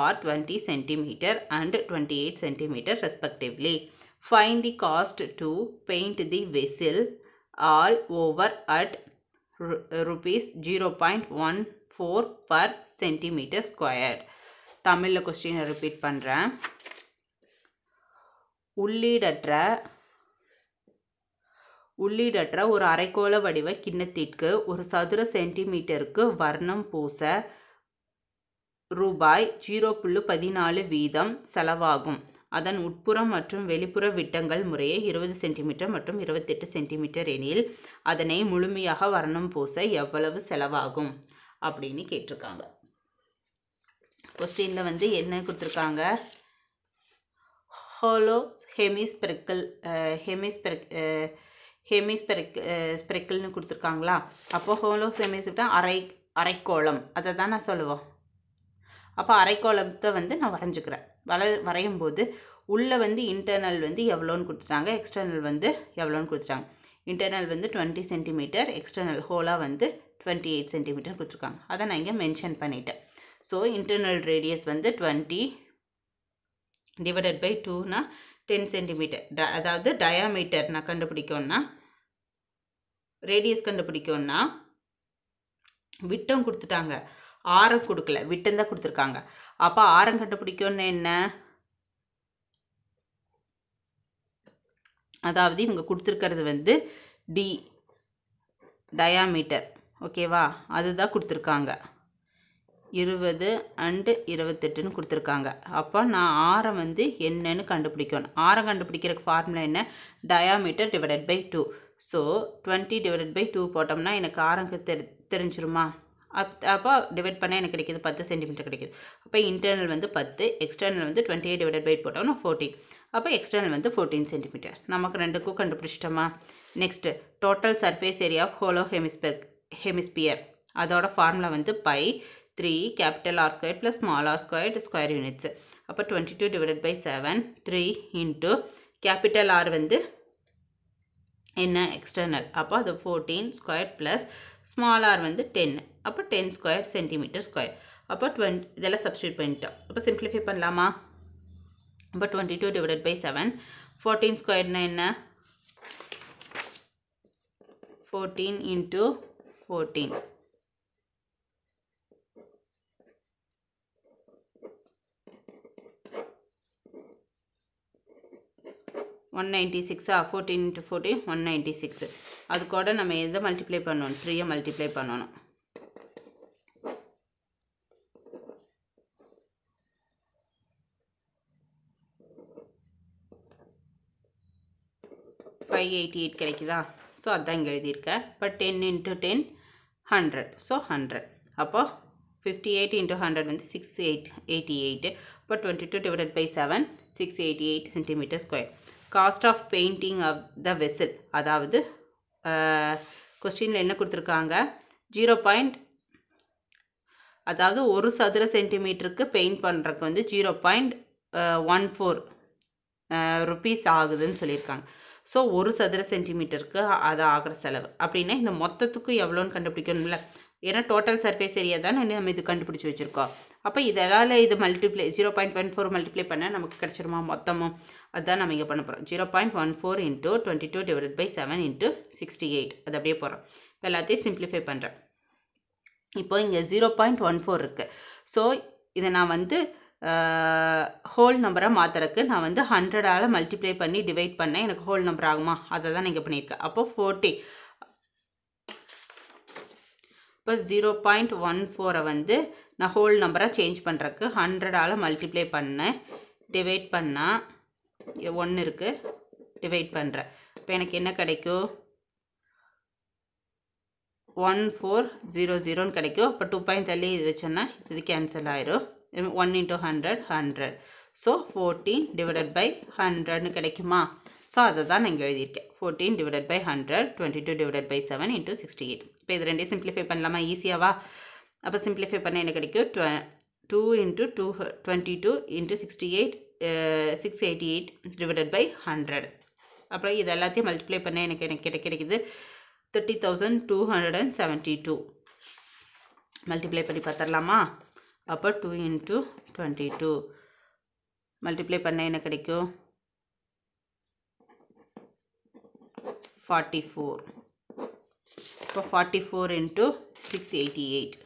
are twenty centimeter and and eight centimeter respectively find the cost Find the cost to paint the vessel rupees zero point one four per centimeter square தமிழில் கொஸ்டினை repeat பண்ணுறேன் உள்ளீடற்ற உள்ளீடற்ற ஒரு அரைக்கோள வடிவ கிண்ணத்திற்கு ஒரு சதுர சென்டிமீட்டருக்கு வர்ணம் பூச ரூபாய் ஜீரோ புள்ளு பதினாலு வீதம் செலவாகும் அதன் உட்புறம் மற்றும் வெளிப்புற விட்டங்கள் முறையே இருபது சென்டிமீட்டர் மற்றும் இருபத்தெட்டு சென்டிமீட்டர் எனில் அதனை முழுமையாக வரணும் பூச எவ்வளவு செலவாகும் அப்படின்னு கேட்டிருக்காங்க கொஸ்டினில் வந்து என்ன கொடுத்துருக்காங்க ஹோலோ ஹெமிஸ்பெரிக்கல் ஹெமிஸ்பெரிக் ஹெமிஸ்பெரிக் ஸ்பெரிக்கல்னு கொடுத்துருக்காங்களா அப்போ ஹோலோ ஹெமிஸ்பிட்டா அரை அரைக்கோளம் அதை தான் நான் சொல்லுவோம் அப்போ அரைக்கோளத்தை வந்து நான் வரைஞ்சிக்கிறேன் வள வரையும் போது உள்ளே வந்து இன்டர்னல் வந்து எவ்வளோன்னு கொடுத்துட்டாங்க எக்ஸ்டர்னல் வந்து எவ்வளோன்னு கொடுத்துட்டாங்க இன்டர்னல் வந்து டுவெண்ட்டி சென்டிமீட்டர் எக்ஸ்டர்னல் ஹோலாக வந்து டுவெண்ட்டி எயிட் சென்டிமீட்டர் கொடுத்துருக்காங்க அதை நான் இங்கே மென்ஷன் பண்ணிட்டேன் ஸோ இன்டர்னல் ரேடியஸ் வந்து டுவெண்ட்டி டிவைடட் பை டூனா டென் சென்டிமீட்டர் ட அதாவது டயாமீட்டர் நான் கண்டுபிடிக்கணும்னா ரேடியஸ் கண்டுபிடிக்கணும்னா விட்டம் கொடுத்துட்டாங்க ஆரம் கொடுக்கல விட்டுந்தான் கொடுத்துருக்காங்க அப்போ ஆரம் கண்டுபிடிக்கணும்னு என்ன அதாவது இவங்க கொடுத்துருக்கிறது வந்து டி டயாமீட்டர் ஓகேவா அதுதான் கொடுத்துருக்காங்க இருபது அண்டு இருபத்தெட்டுன்னு கொடுத்துருக்காங்க அப்போ நான் ஆரம் வந்து என்னன்னு கண்டுபிடிக்கணும் ஆரம் கண்டுபிடிக்கிற ஃபார்முலா என்ன diameter divided by two so twenty divided by two போட்டோம்னா எனக்கு ஆரம் தெரி தெரிஞ்சிருமா அப் அப்போ டிவைட் பண்ணால் எனக்கு கிடைக்கிது பத்து சென்டிமீட்டர் கிடைக்கிது அப்போ இன்டர்னல் வந்து பத்து எக்ஸ்டர்னல் வந்து டுவெண்ட்டி எயிட் டிவைட் பை போட்டோம்னா ஃபோர்டீன் அப்போ எக்ஸ்டர்னல் வந்து ஃபோர்டீன் சென்டிமீட்டர் நமக்கு ரெண்டுக்கும் கண்டுபிடிச்சிட்டோமா next total surface area of hollow hemisphere hemisphere அதோட ஃபார்முலா வந்து pi three capital R square plus small r square square units அப்போ twenty two divided by seven three into capital R வந்து என்ன external அப்போ அது fourteen square plus small r வந்து ten அப்போ ten square centimeter square அப்போ twenty இதெல்லாம் substitute பண்ணிட்டோம் அப்போ சிம்பிளிஃபை பண்ணலாமா அப்போ twenty two divided by seven fourteen ஸ்கொயர்னா என்ன fourteen into fourteen one ninety சிக்ஸா fourteen into fourteen one ninety six அது கூட நம்ம எதை மல்டிப்ளை பண்ணணும் த்ரீயை மல்டிப்ளை பண்ணணும் ஃபைவ் எயிட்டி எயிட் கிடைக்குதா ஸோ அதான் இங்கே எழுதியிருக்கேன் இப்போ ten into ten hundred so hundred அப்போது ஃபிஃப்டி எயிட் இன்ட்டு ஹண்ட்ரட் வந்து சிக்ஸ் எயிட் எயிட்டி எயிட்டு இப்போ twenty two divided by seven six eighty eight centimetre square cost of painting of the vessel அதாவது கொஸ்டினில் என்ன கொடுத்துருக்காங்க ஜீரோ பாயிண்ட் அதாவது ஒரு சதுர சென்டிமீட்டருக்கு பெயிண்ட் பண்ணுறதுக்கு வந்து zero point one four rupees ஆகுதுன்னு சொல்லியிருக்காங்க ஸோ ஒரு சதுர சென்டிமீட்டருக்கு அது ஆகிற செலவு அப்படின்னா இந்த மொத்தத்துக்கு எவ்வளோன்னு கண்டுபிடிக்கணும்ல ஏன்னா டோட்டல் சர்ஃபேஸ் ஏரியா தான் நம்ம இது கண்டுபிடிச்சி வச்சுருக்கோம் அப்போ இதனால் இது multiply zero point one four multiply பண்ணால் நமக்கு கிடச்சிருமா மொத்தமும் அதுதான் நம்ம இங்கே பண்ண போகிறோம் zero point one four into twenty two divide by seven into sixty eight அது அப்படியே போகிறோம் எல்லாத்தையும் சிம்பிளிஃபை பண்ணுறேன் இப்போ இங்கே ஜீரோ பாயிண்ட் ஒன் ஃபோர் இருக்குது ஸோ இதை நான் வந்து ஹோல் நம்பரை மாற்றுறக்கு நான் வந்து ஹண்ட்ரடால் மல்டிப்ளை பண்ணி டிவைட் பண்ணேன் எனக்கு ஹோல் நம்பர் ஆகுமா அதை தான் இங்கே பண்ணியிருக்கேன் அப்போது ஃபோர்ட்டி இப்போ ஜீரோ பாயிண்ட் ஒன் ஃபோரை வந்து நான் ஹோல் நம்பராக சேஞ்ச் பண்ணுறக்கு ஹண்ட்ரடால் மல்டிப்ளை பண்ணேன் டிவைட் பண்ணால் ஒன்று இருக்குது டிவைட் பண்ணுறேன் இப்போ எனக்கு என்ன கிடைக்கும் ஒன் ஃபோர் ஜீரோ ஜீரோன்னு கிடைக்கும் இப்போ டூ பாயிண்ட் தள்ளி இது வச்சோன்னா இது கேன்சல் ஆயிரும் one into hundred hundred so fourteen divided by ஹண்ட்ரட்னு கிடைக்குமா ஸோ அதை தான் நான் இங்கே எழுதியிருக்கேன் fourteen divided by hundred twenty two divided by seven into sixty eight இப்போ இது ரெண்டே சிம்ப்ளிஃபை பண்ணலாமா ஈஸியாவா அப்போ சிம்ப்ளிஃபை பண்ண என்ன கிடைக்கும் டுவ two into two twenty two into sixty eight six eighty eight divided by hundred அப்புறம் இது எல்லாத்தையும் மல்டிப்ளை பண்ண எனக்கு எனக்கு கிடைக்கிது thirty thousand two hundred and seventy two multiply பண்ணி பார்த்துடலாமா அப்போ two into twenty two multiply பண்ண என்ன கிடைக்கும் ஃபார்ட்டி ஃபோர் So 44 into 688.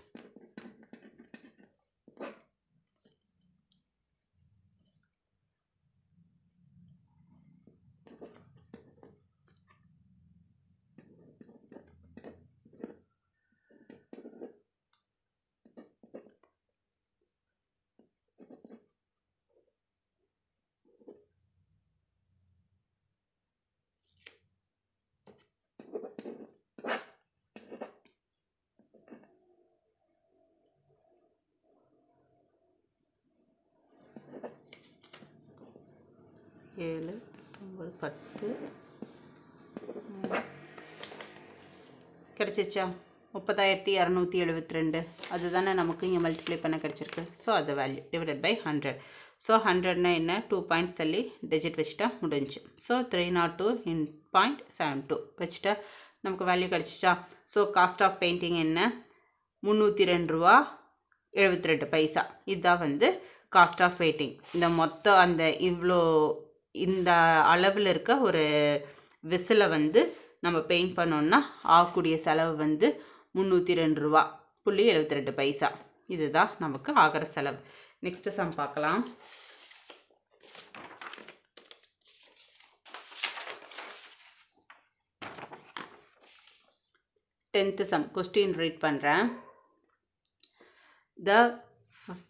ஏழு ஒம்பது பத்து கிடச்சிச்சா முப்பதாயிரத்தி இரநூத்தி எழுபத்தி ரெண்டு அதுதானே நமக்கு இங்கே மல்டிப்ளை பண்ண கிடச்சிருக்கு ஸோ அது value divided by hundred so ஹண்ட்ரட்னா என்ன டூ பாயிண்ட்ஸ் தள்ளி டிஜிட் வச்சுட்டா முடிஞ்சு so three naught two in point seven two வச்சுட்டா நமக்கு வேல்யூ கிடச்சிச்சா ஸோ காஸ்ட் ஆஃப் பெயிண்டிங் என்ன முந்நூற்றி ரெண்டு ரூபா எழுபத்தி ரெண்டு பைசா இதுதான் வந்து காஸ்ட் ஆஃப் பெயிண்டிங் இந்த மொத்தம் அந்த இவ்வளோ இந்த அளவில் இருக்க ஒரு விசிலை வந்து நம்ம பெயிண்ட் பண்ணோம்னா ஆகக்கூடிய செலவு வந்து முந்நூற்றி ரெண்டு ரூபா புள்ளி எழுபத்தி ரெண்டு பைசா இதுதான் நமக்கு ஆகிற செலவு நெக்ஸ்ட்டு சம் பார்க்கலாம் டென்த்து சம் கொஸ்டின் ரீட் பண்ணுறேன் the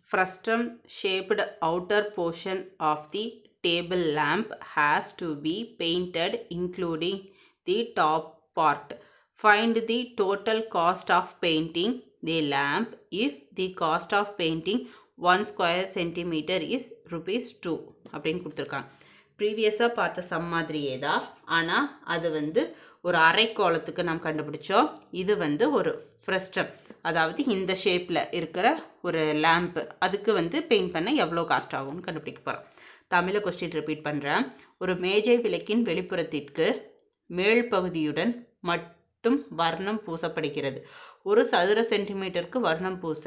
frustum shaped outer portion of the table lamp has to be painted including the top part. Find the total cost of painting the lamp if the cost of painting 1 square centimeter is rupees 2 அப்படின்னு குட்திருக்காம். ப்ரீவியஸாக பார்த்த some மாதிரியே தான் அது வந்து ஒரு அரைக்கோளத்துக்கு நாம் கண்டுபிடிச்சோம் இது வந்து ஒரு frustrum. அதாவது இந்த shapeல இருக்கிற ஒரு lamp. அதுக்கு வந்து பெயிண்ட் பண்ண எவ்வளோ காஸ்டாவும் ஆகும்னு கண்டுபிடிக்க தமிழை கொஸ்டின் ரிப்பீட் பண்ணுறேன் ஒரு மேஜை விளக்கின் வெளிப்புறத்திற்கு மேல் பகுதியுடன் மட்டும் வர்ணம் பூசப்படுகிறது ஒரு சதுர சென்டிமீட்டருக்கு வர்ணம் பூச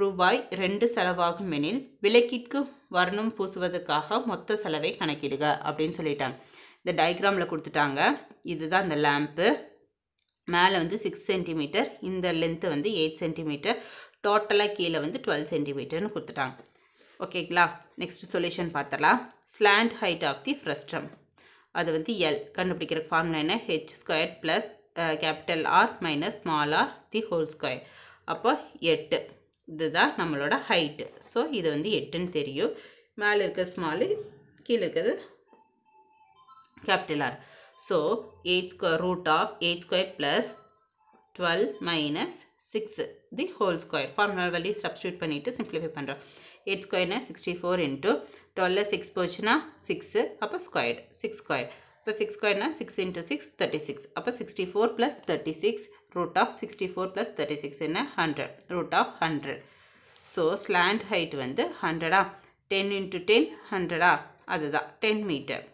ரூபாய் ரெண்டு செலவாகும் எனில் விளக்கிற்கு வர்ணம் பூசுவதற்காக மொத்த செலவை கணக்கிடுக அப்படின்னு சொல்லிட்டாங்க இந்த டயக்ராமில் கொடுத்துட்டாங்க இதுதான் இந்த லேம்ப்பு மேலே வந்து சிக்ஸ் சென்டிமீட்டர் இந்த லென்த்து வந்து எயிட் சென்டிமீட்டர் டோட்டலாக கீழே வந்து டுவெல் சென்டிமீட்டர்னு கொடுத்துட்டாங்க ஓகேங்களா நெக்ஸ்ட் சொல்யூஷன் பார்த்தலாம் slant height of the frustum அது வந்து எல் கண்டுபிடிக்கிற ஃபார்முலா என்ன H square plus capital R minus small R the whole square அப்போ எட்டு இதுதான் நம்மளோட ஹைட்டு ஸோ இது வந்து எட்டுன்னு தெரியும் மேலே இருக்க ஸ்மாலு கீழே இருக்கிறது capital R so eight square root of eight square plus twelve minus six the whole square formula value substitute பண்ணிவிட்டு சிம்ப்ளிஃபை பண்ணுறோம் ಏಟ್ ಸ್ಕ್ವಯರ್ನ ಸಿಕ್ಸ್ಟಿ ஃபோர் இன்ட்டு ಟ್ವೆಲ್ಲ சிக்ஸ் போச்சுன்னா சிக்ஸு அப்போ ஸ்கொயர் சிக்ஸ் ஸ்கொயர் இப்போ சிக்ஸ் ஸ்கொயர்னா six into six thirty six அப்போ sixty four plus thirty six root of sixty four plus thirty six என்ன hundred root of hundred so slant height வந்து ஹண்ட்ரடா ten into ten ஹண்ட்ரடா அதுதான் ten metre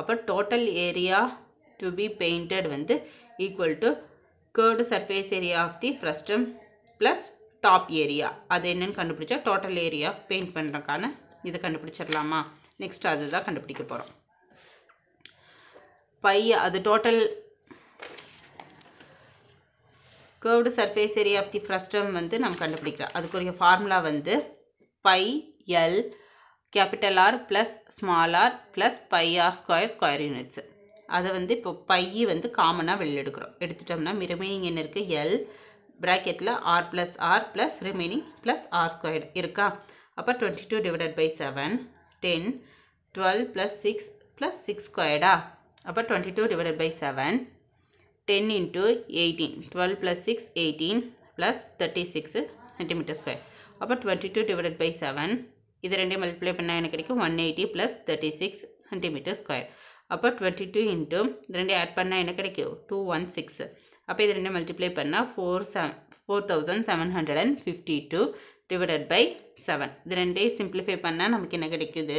அப்போ total area to be painted வந்து equal to curved surface area of the frustum plus top area அது என்னென்னு கண்டுபிடிச்சா total area paint பண்ணுறக்கான இதை கண்டுபிடிச்சிடலாமா next தான் கண்டுபிடிக்க போகிறோம் பைய அது total curved surface area of the frustum வந்து நம்ம கண்டுபிடிக்கிறோம் அதுக்குரிய ஃபார்முலா வந்து pi L capital R plus small R plus pi R square square units அதை வந்து இப்போ பையை வந்து காமனாக வெளில எடுக்கிறோம் எடுத்துட்டோம்னா ரிமைனிங் என்ன இருக்குது எல் பிராக்கெட்டில் R plus R plus remaining plus R square இருக்கா அப்போ twenty two divided by seven ten twelve plus six plus six ஸ்கொயர்டா அப்போ twenty two divided by seven ten into eighteen twelve plus six eighteen plus thirty six centimetre square அப்போ twenty two divided by seven இது ரெண்டையும் multiply பண்ணால் எனக்கு கிடைக்கும் one eighty plus thirty six centimetre square அப்போ twenty two into ரெண்டையும் add பண்ணால் எனக்கு கிடைக்கும் டூ ஒன் சிக்ஸ் அப்போ இது ரெண்டு மல்டிப்ளை பண்ணால் four seven four thousand seven hundred and fifty two divided by seven இது ரெண்டே சிம்பிளிஃபை பண்ணால் நமக்கு என்ன கிடைக்குது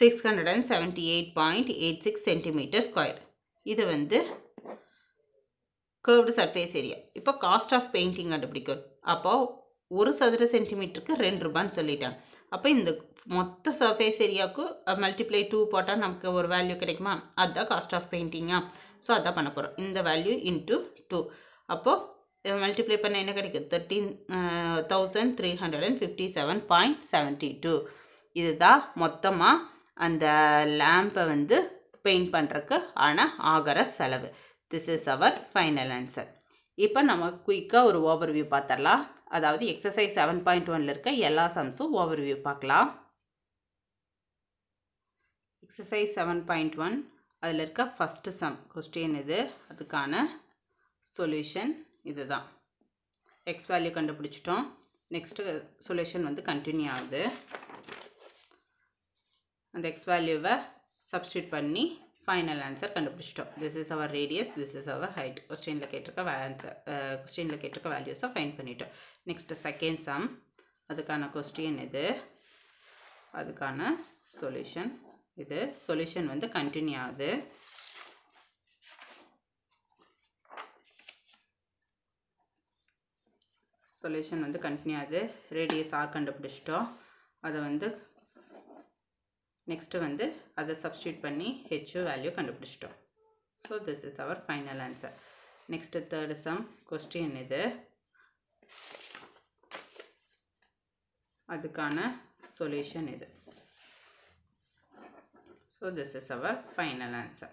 six hundred and seventy eight point eight six centimetre square இது வந்து கர்வ்டு சர்ஃபேஸ் ஏரியா இப்போ காஸ்ட் ஆஃப் பெயிண்டிங் கண்டுபிடிக்கும் அப்போது ஒரு சதுர சென்டிமீட்டருக்கு ரெண்டு ரூபான்னு சொல்லிட்டாங்க அப்போ இந்த மொத்த சர்ஃபேஸ் ஏரியாவுக்கு மல்டிப்ளை டூ போட்டால் நமக்கு ஒரு வேல்யூ கிடைக்குமா அதுதான் காஸ்ட் ஆஃப் பெயிண்டிங்காக ஸோ அதான் பண்ண போகிறோம் இந்த வேல்யூ இன்ட்டு டூ அப்போது மல்டிப்ளை பண்ண என்ன கிடைக்கும் thirteen thousand three hundred and fifty seven point seventy two இதுதான் மொத்தமாக அந்த லேம்பை வந்து பெயிண்ட் பண்ணுறக்கு ஆன ஆகிற செலவு this is our final answer இப்போ நம்ம குயிக்காக ஒரு ஓவர்வியூ பார்த்துடலாம் அதாவது எக்ஸசைஸ் செவன் பாயிண்ட் ஒனில் இருக்க எல்லா சம்ஸும் ஓவர்வியூ பார்க்கலாம் எக்ஸசைஸ் செவன் பாயிண்ட் ஒன் அதில் இருக்க ஃபஸ்ட்டு சம் கொஸ்டின் இது அதுக்கான சொல்யூஷன் இது தான் எக்ஸ் வேல்யூ கண்டுபிடிச்சிட்டோம் நெக்ஸ்ட்டு சொல்யூஷன் வந்து கண்டினியூ ஆகுது அந்த எக்ஸ் வேல்யூவை சப்ஸ்டியூட் பண்ணி ஃபைனல் ஆன்சர் கண்டுபிடிச்சிட்டோம் this is our radius this is our height கொஸ்டினில் கேட்டிருக்க ஆன்சர் கொஸ்டினில் கேட்டிருக்க வேல்யூஸை ஃபைன் பண்ணிட்டோம் நெக்ஸ்ட்டு செகண்ட் சம் அதுக்கான கொஸ்டின் இது அதுக்கான சொல்யூஷன் இது solution வந்து கண்டினியூ ஆகுது சொல்யூஷன் வந்து continue ஆது ரேடியஸ் ஆர் கண்டுபிடிச்சிட்டோம் அதை வந்து நெக்ஸ்ட்டு வந்து அதை substitute பண்ணி ஹெச்ஓ வேல்யூ கண்டுபிடிச்சிட்டோம் so this is our final answer next third sum question இது அதுக்கான சொல்யூஷன் இது So this is our final answer.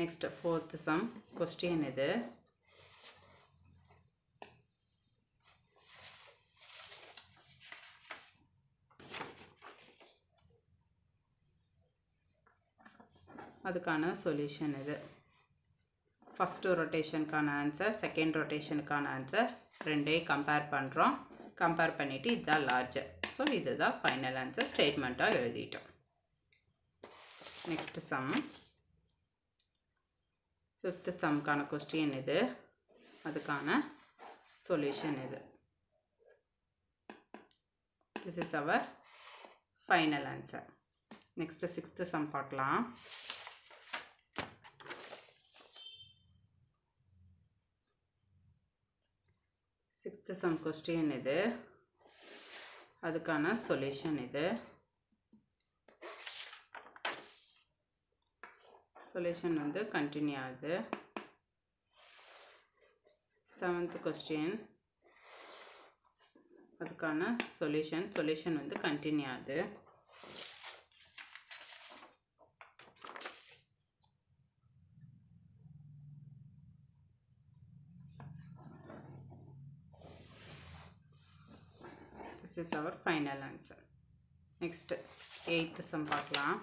Next fourth sum question இது அதுக்கான சொல்யூஷன் இது ஃபஸ்ட்டு ரொட்டேஷனுக்கான ஆன்சர் செகண்ட் ரொட்டேஷனுக்கான ஆன்சர் ரெண்டையும் கம்பேர் பண்ணுறோம் கம்பேர் பண்ணிவிட்டு இதுதான் லார்ஜர் ஸோ இதுதான் ஃபைனல் ஆன்சர் ஸ்டேட்மெண்ட்டாக எழுதிட்டோம் நெக்ஸ்ட் சம் ஃபிஃப்த்து சம்க்கான கொஸ்டின் இது அதுக்கான சொல்யூஷன் இது this is our final answer next sixth sum பார்க்கலாம் சிக்ஸ்த்து சம் கொஸ்டின் இது அதுக்கான சொல்யூஷன் இது சொல்யூஷன் வந்து கண்டினியூ ஆகுது செவன்த் கொஸ்டின் அதுக்கான சொல்யூஷன் சொல்யூஷன் வந்து கண்டினியூ ஆகுது is our final answer next eighth sum பார்க்கலாம்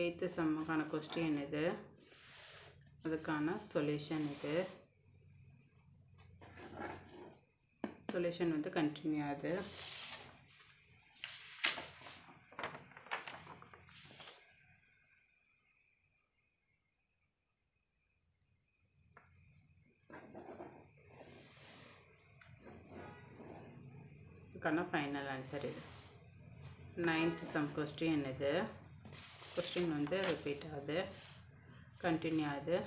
எயித்து செம்முக்கான கொஸ்டின் இது அதுக்கான சொல்யூஷன் இது சொல்யூஷன் வந்து கண்டினியூ ஆகுது இதுக்கான ஃபைனல் ஆன்சர் இது நைன்த் சம் கொஸ்டின் இது கொஸ்டின் வந்து ரிப்பீட் ஆகுது கண்டினியூ ஆகுது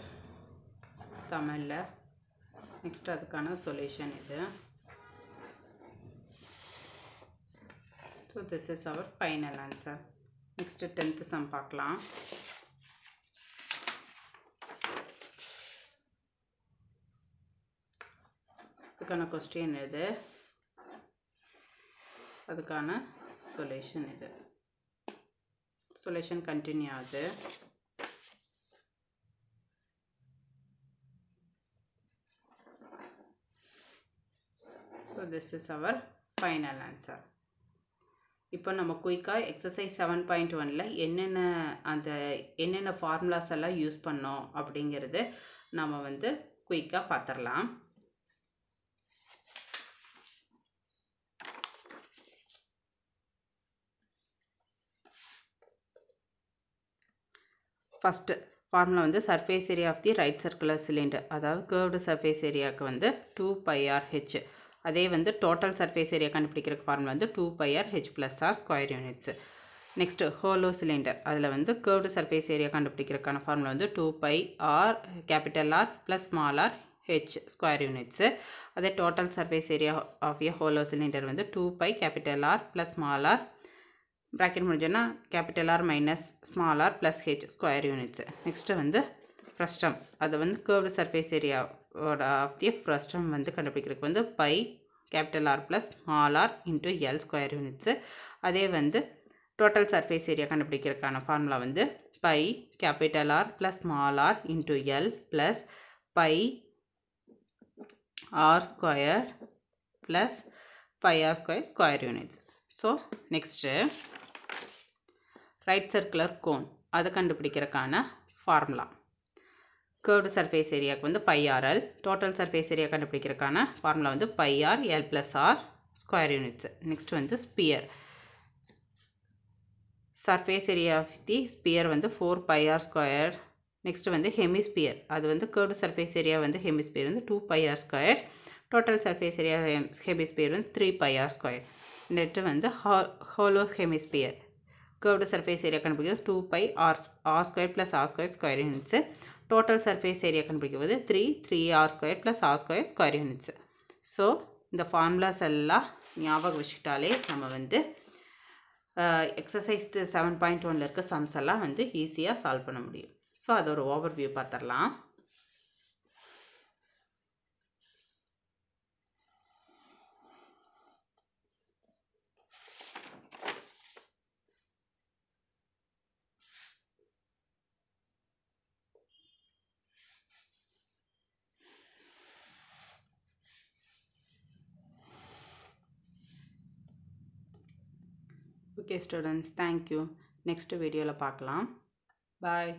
தமிழில் நெக்ஸ்ட் அதுக்கான சொல்யூஷன் இது so this is our final answer next tenth sum பார்க்கலாம் அதுக்கான கொஸ்டின் இது அதுக்கான சொல்யூஷன் இது solution கண்டினியூ ஆகுது so this is our final answer இப்போ நம்ம குயிக்காக எக்ஸசைஸ் செவன் பாயிண்ட் ஒனில் என்னென்ன அந்த என்னென்ன ஃபார்முலாஸ் எல்லாம் யூஸ் பண்ணோம் அப்படிங்கிறது நம்ம வந்து குயிக்காக பார்த்துடலாம் ஃபஸ்ட்டு ஃபார்முலா வந்து surface area of the right circular cylinder அதாவது கேர்வ்டு சர்ஃபேஸ் ஏரியாவுக்கு வந்து டூ பைஆர் ஹெச் அதே வந்து டோட்டல் சர்ஃபேஸ் ஏரியா கண்டுபிடிக்கிறக்கு ஃபார்முலா வந்து two pi R H plus R square units next hollow cylinder அதில் வந்து கேர்வ்டு சர்ஃபேஸ் ஏரியா கண்டுபிடிக்கிறதுக்கான ஃபார்முலா வந்து two pi R capital R plus small R H square units அதே total surface area of a hollow cylinder வந்து two by capital R plus small R bracket முடிஞ்சோன்னா capital R minus small R plus H square units next வந்து frustum அது வந்து curved surface ஏரியாவோட of the frustum வந்து கண்டுபிடிக்கிறதுக்கு வந்து pi capital R plus small R into L square units அதே வந்து டோட்டல் சர்ஃபேஸ் ஏரியா கண்டுபிடிக்கிறதுக்கான ஃபார்முலா வந்து pi capital R plus small R into L plus pi R square plus pi R square square units so next right circular cone அதை கண்டுபிடிக்கிறக்கான formula curved surface ஏரியாவுக்கு வந்து pi R L total surface area கண்டுபிடிக்கிறக்கான formula வந்து pi R L plus R square units next வந்து sphere surface area of the sphere வந்து four pi r square next வந்து hemisphere அது வந்து கேர்டு சர்ஃபேஸ் ஏரியா வந்து ஹெமிஸ்பியர் வந்து two pi R square total surface area hemisphere வந்து த்ரீ பைஆர் ஸ்கொயர் நெட்டு வந்து ஹா hemi hemisphere curved surface area கண்டுபிடிக்கிறது 2 pi r, r square plus r square square units total surface area கண்டுபிடிக்கிறது 3 3 r square plus r square square units so இந்த formulas எல்லாம் ஞாபக வச்சுக்கிட்டாலே நம்ம வந்து exercise செவன் பாயிண்ட் ஒனில் இருக்க சம்ஸ் எல்லாம் வந்து ஈஸியாக சால்வ் பண்ண முடியும் ஸோ அதோட ஓவர் overview பார்த்துடலாம் ஓகே ஸ்டூடெண்ட்ஸ் தேங்க்யூ நெக்ஸ்ட் வீடியோவில் பார்க்கலாம் பாய்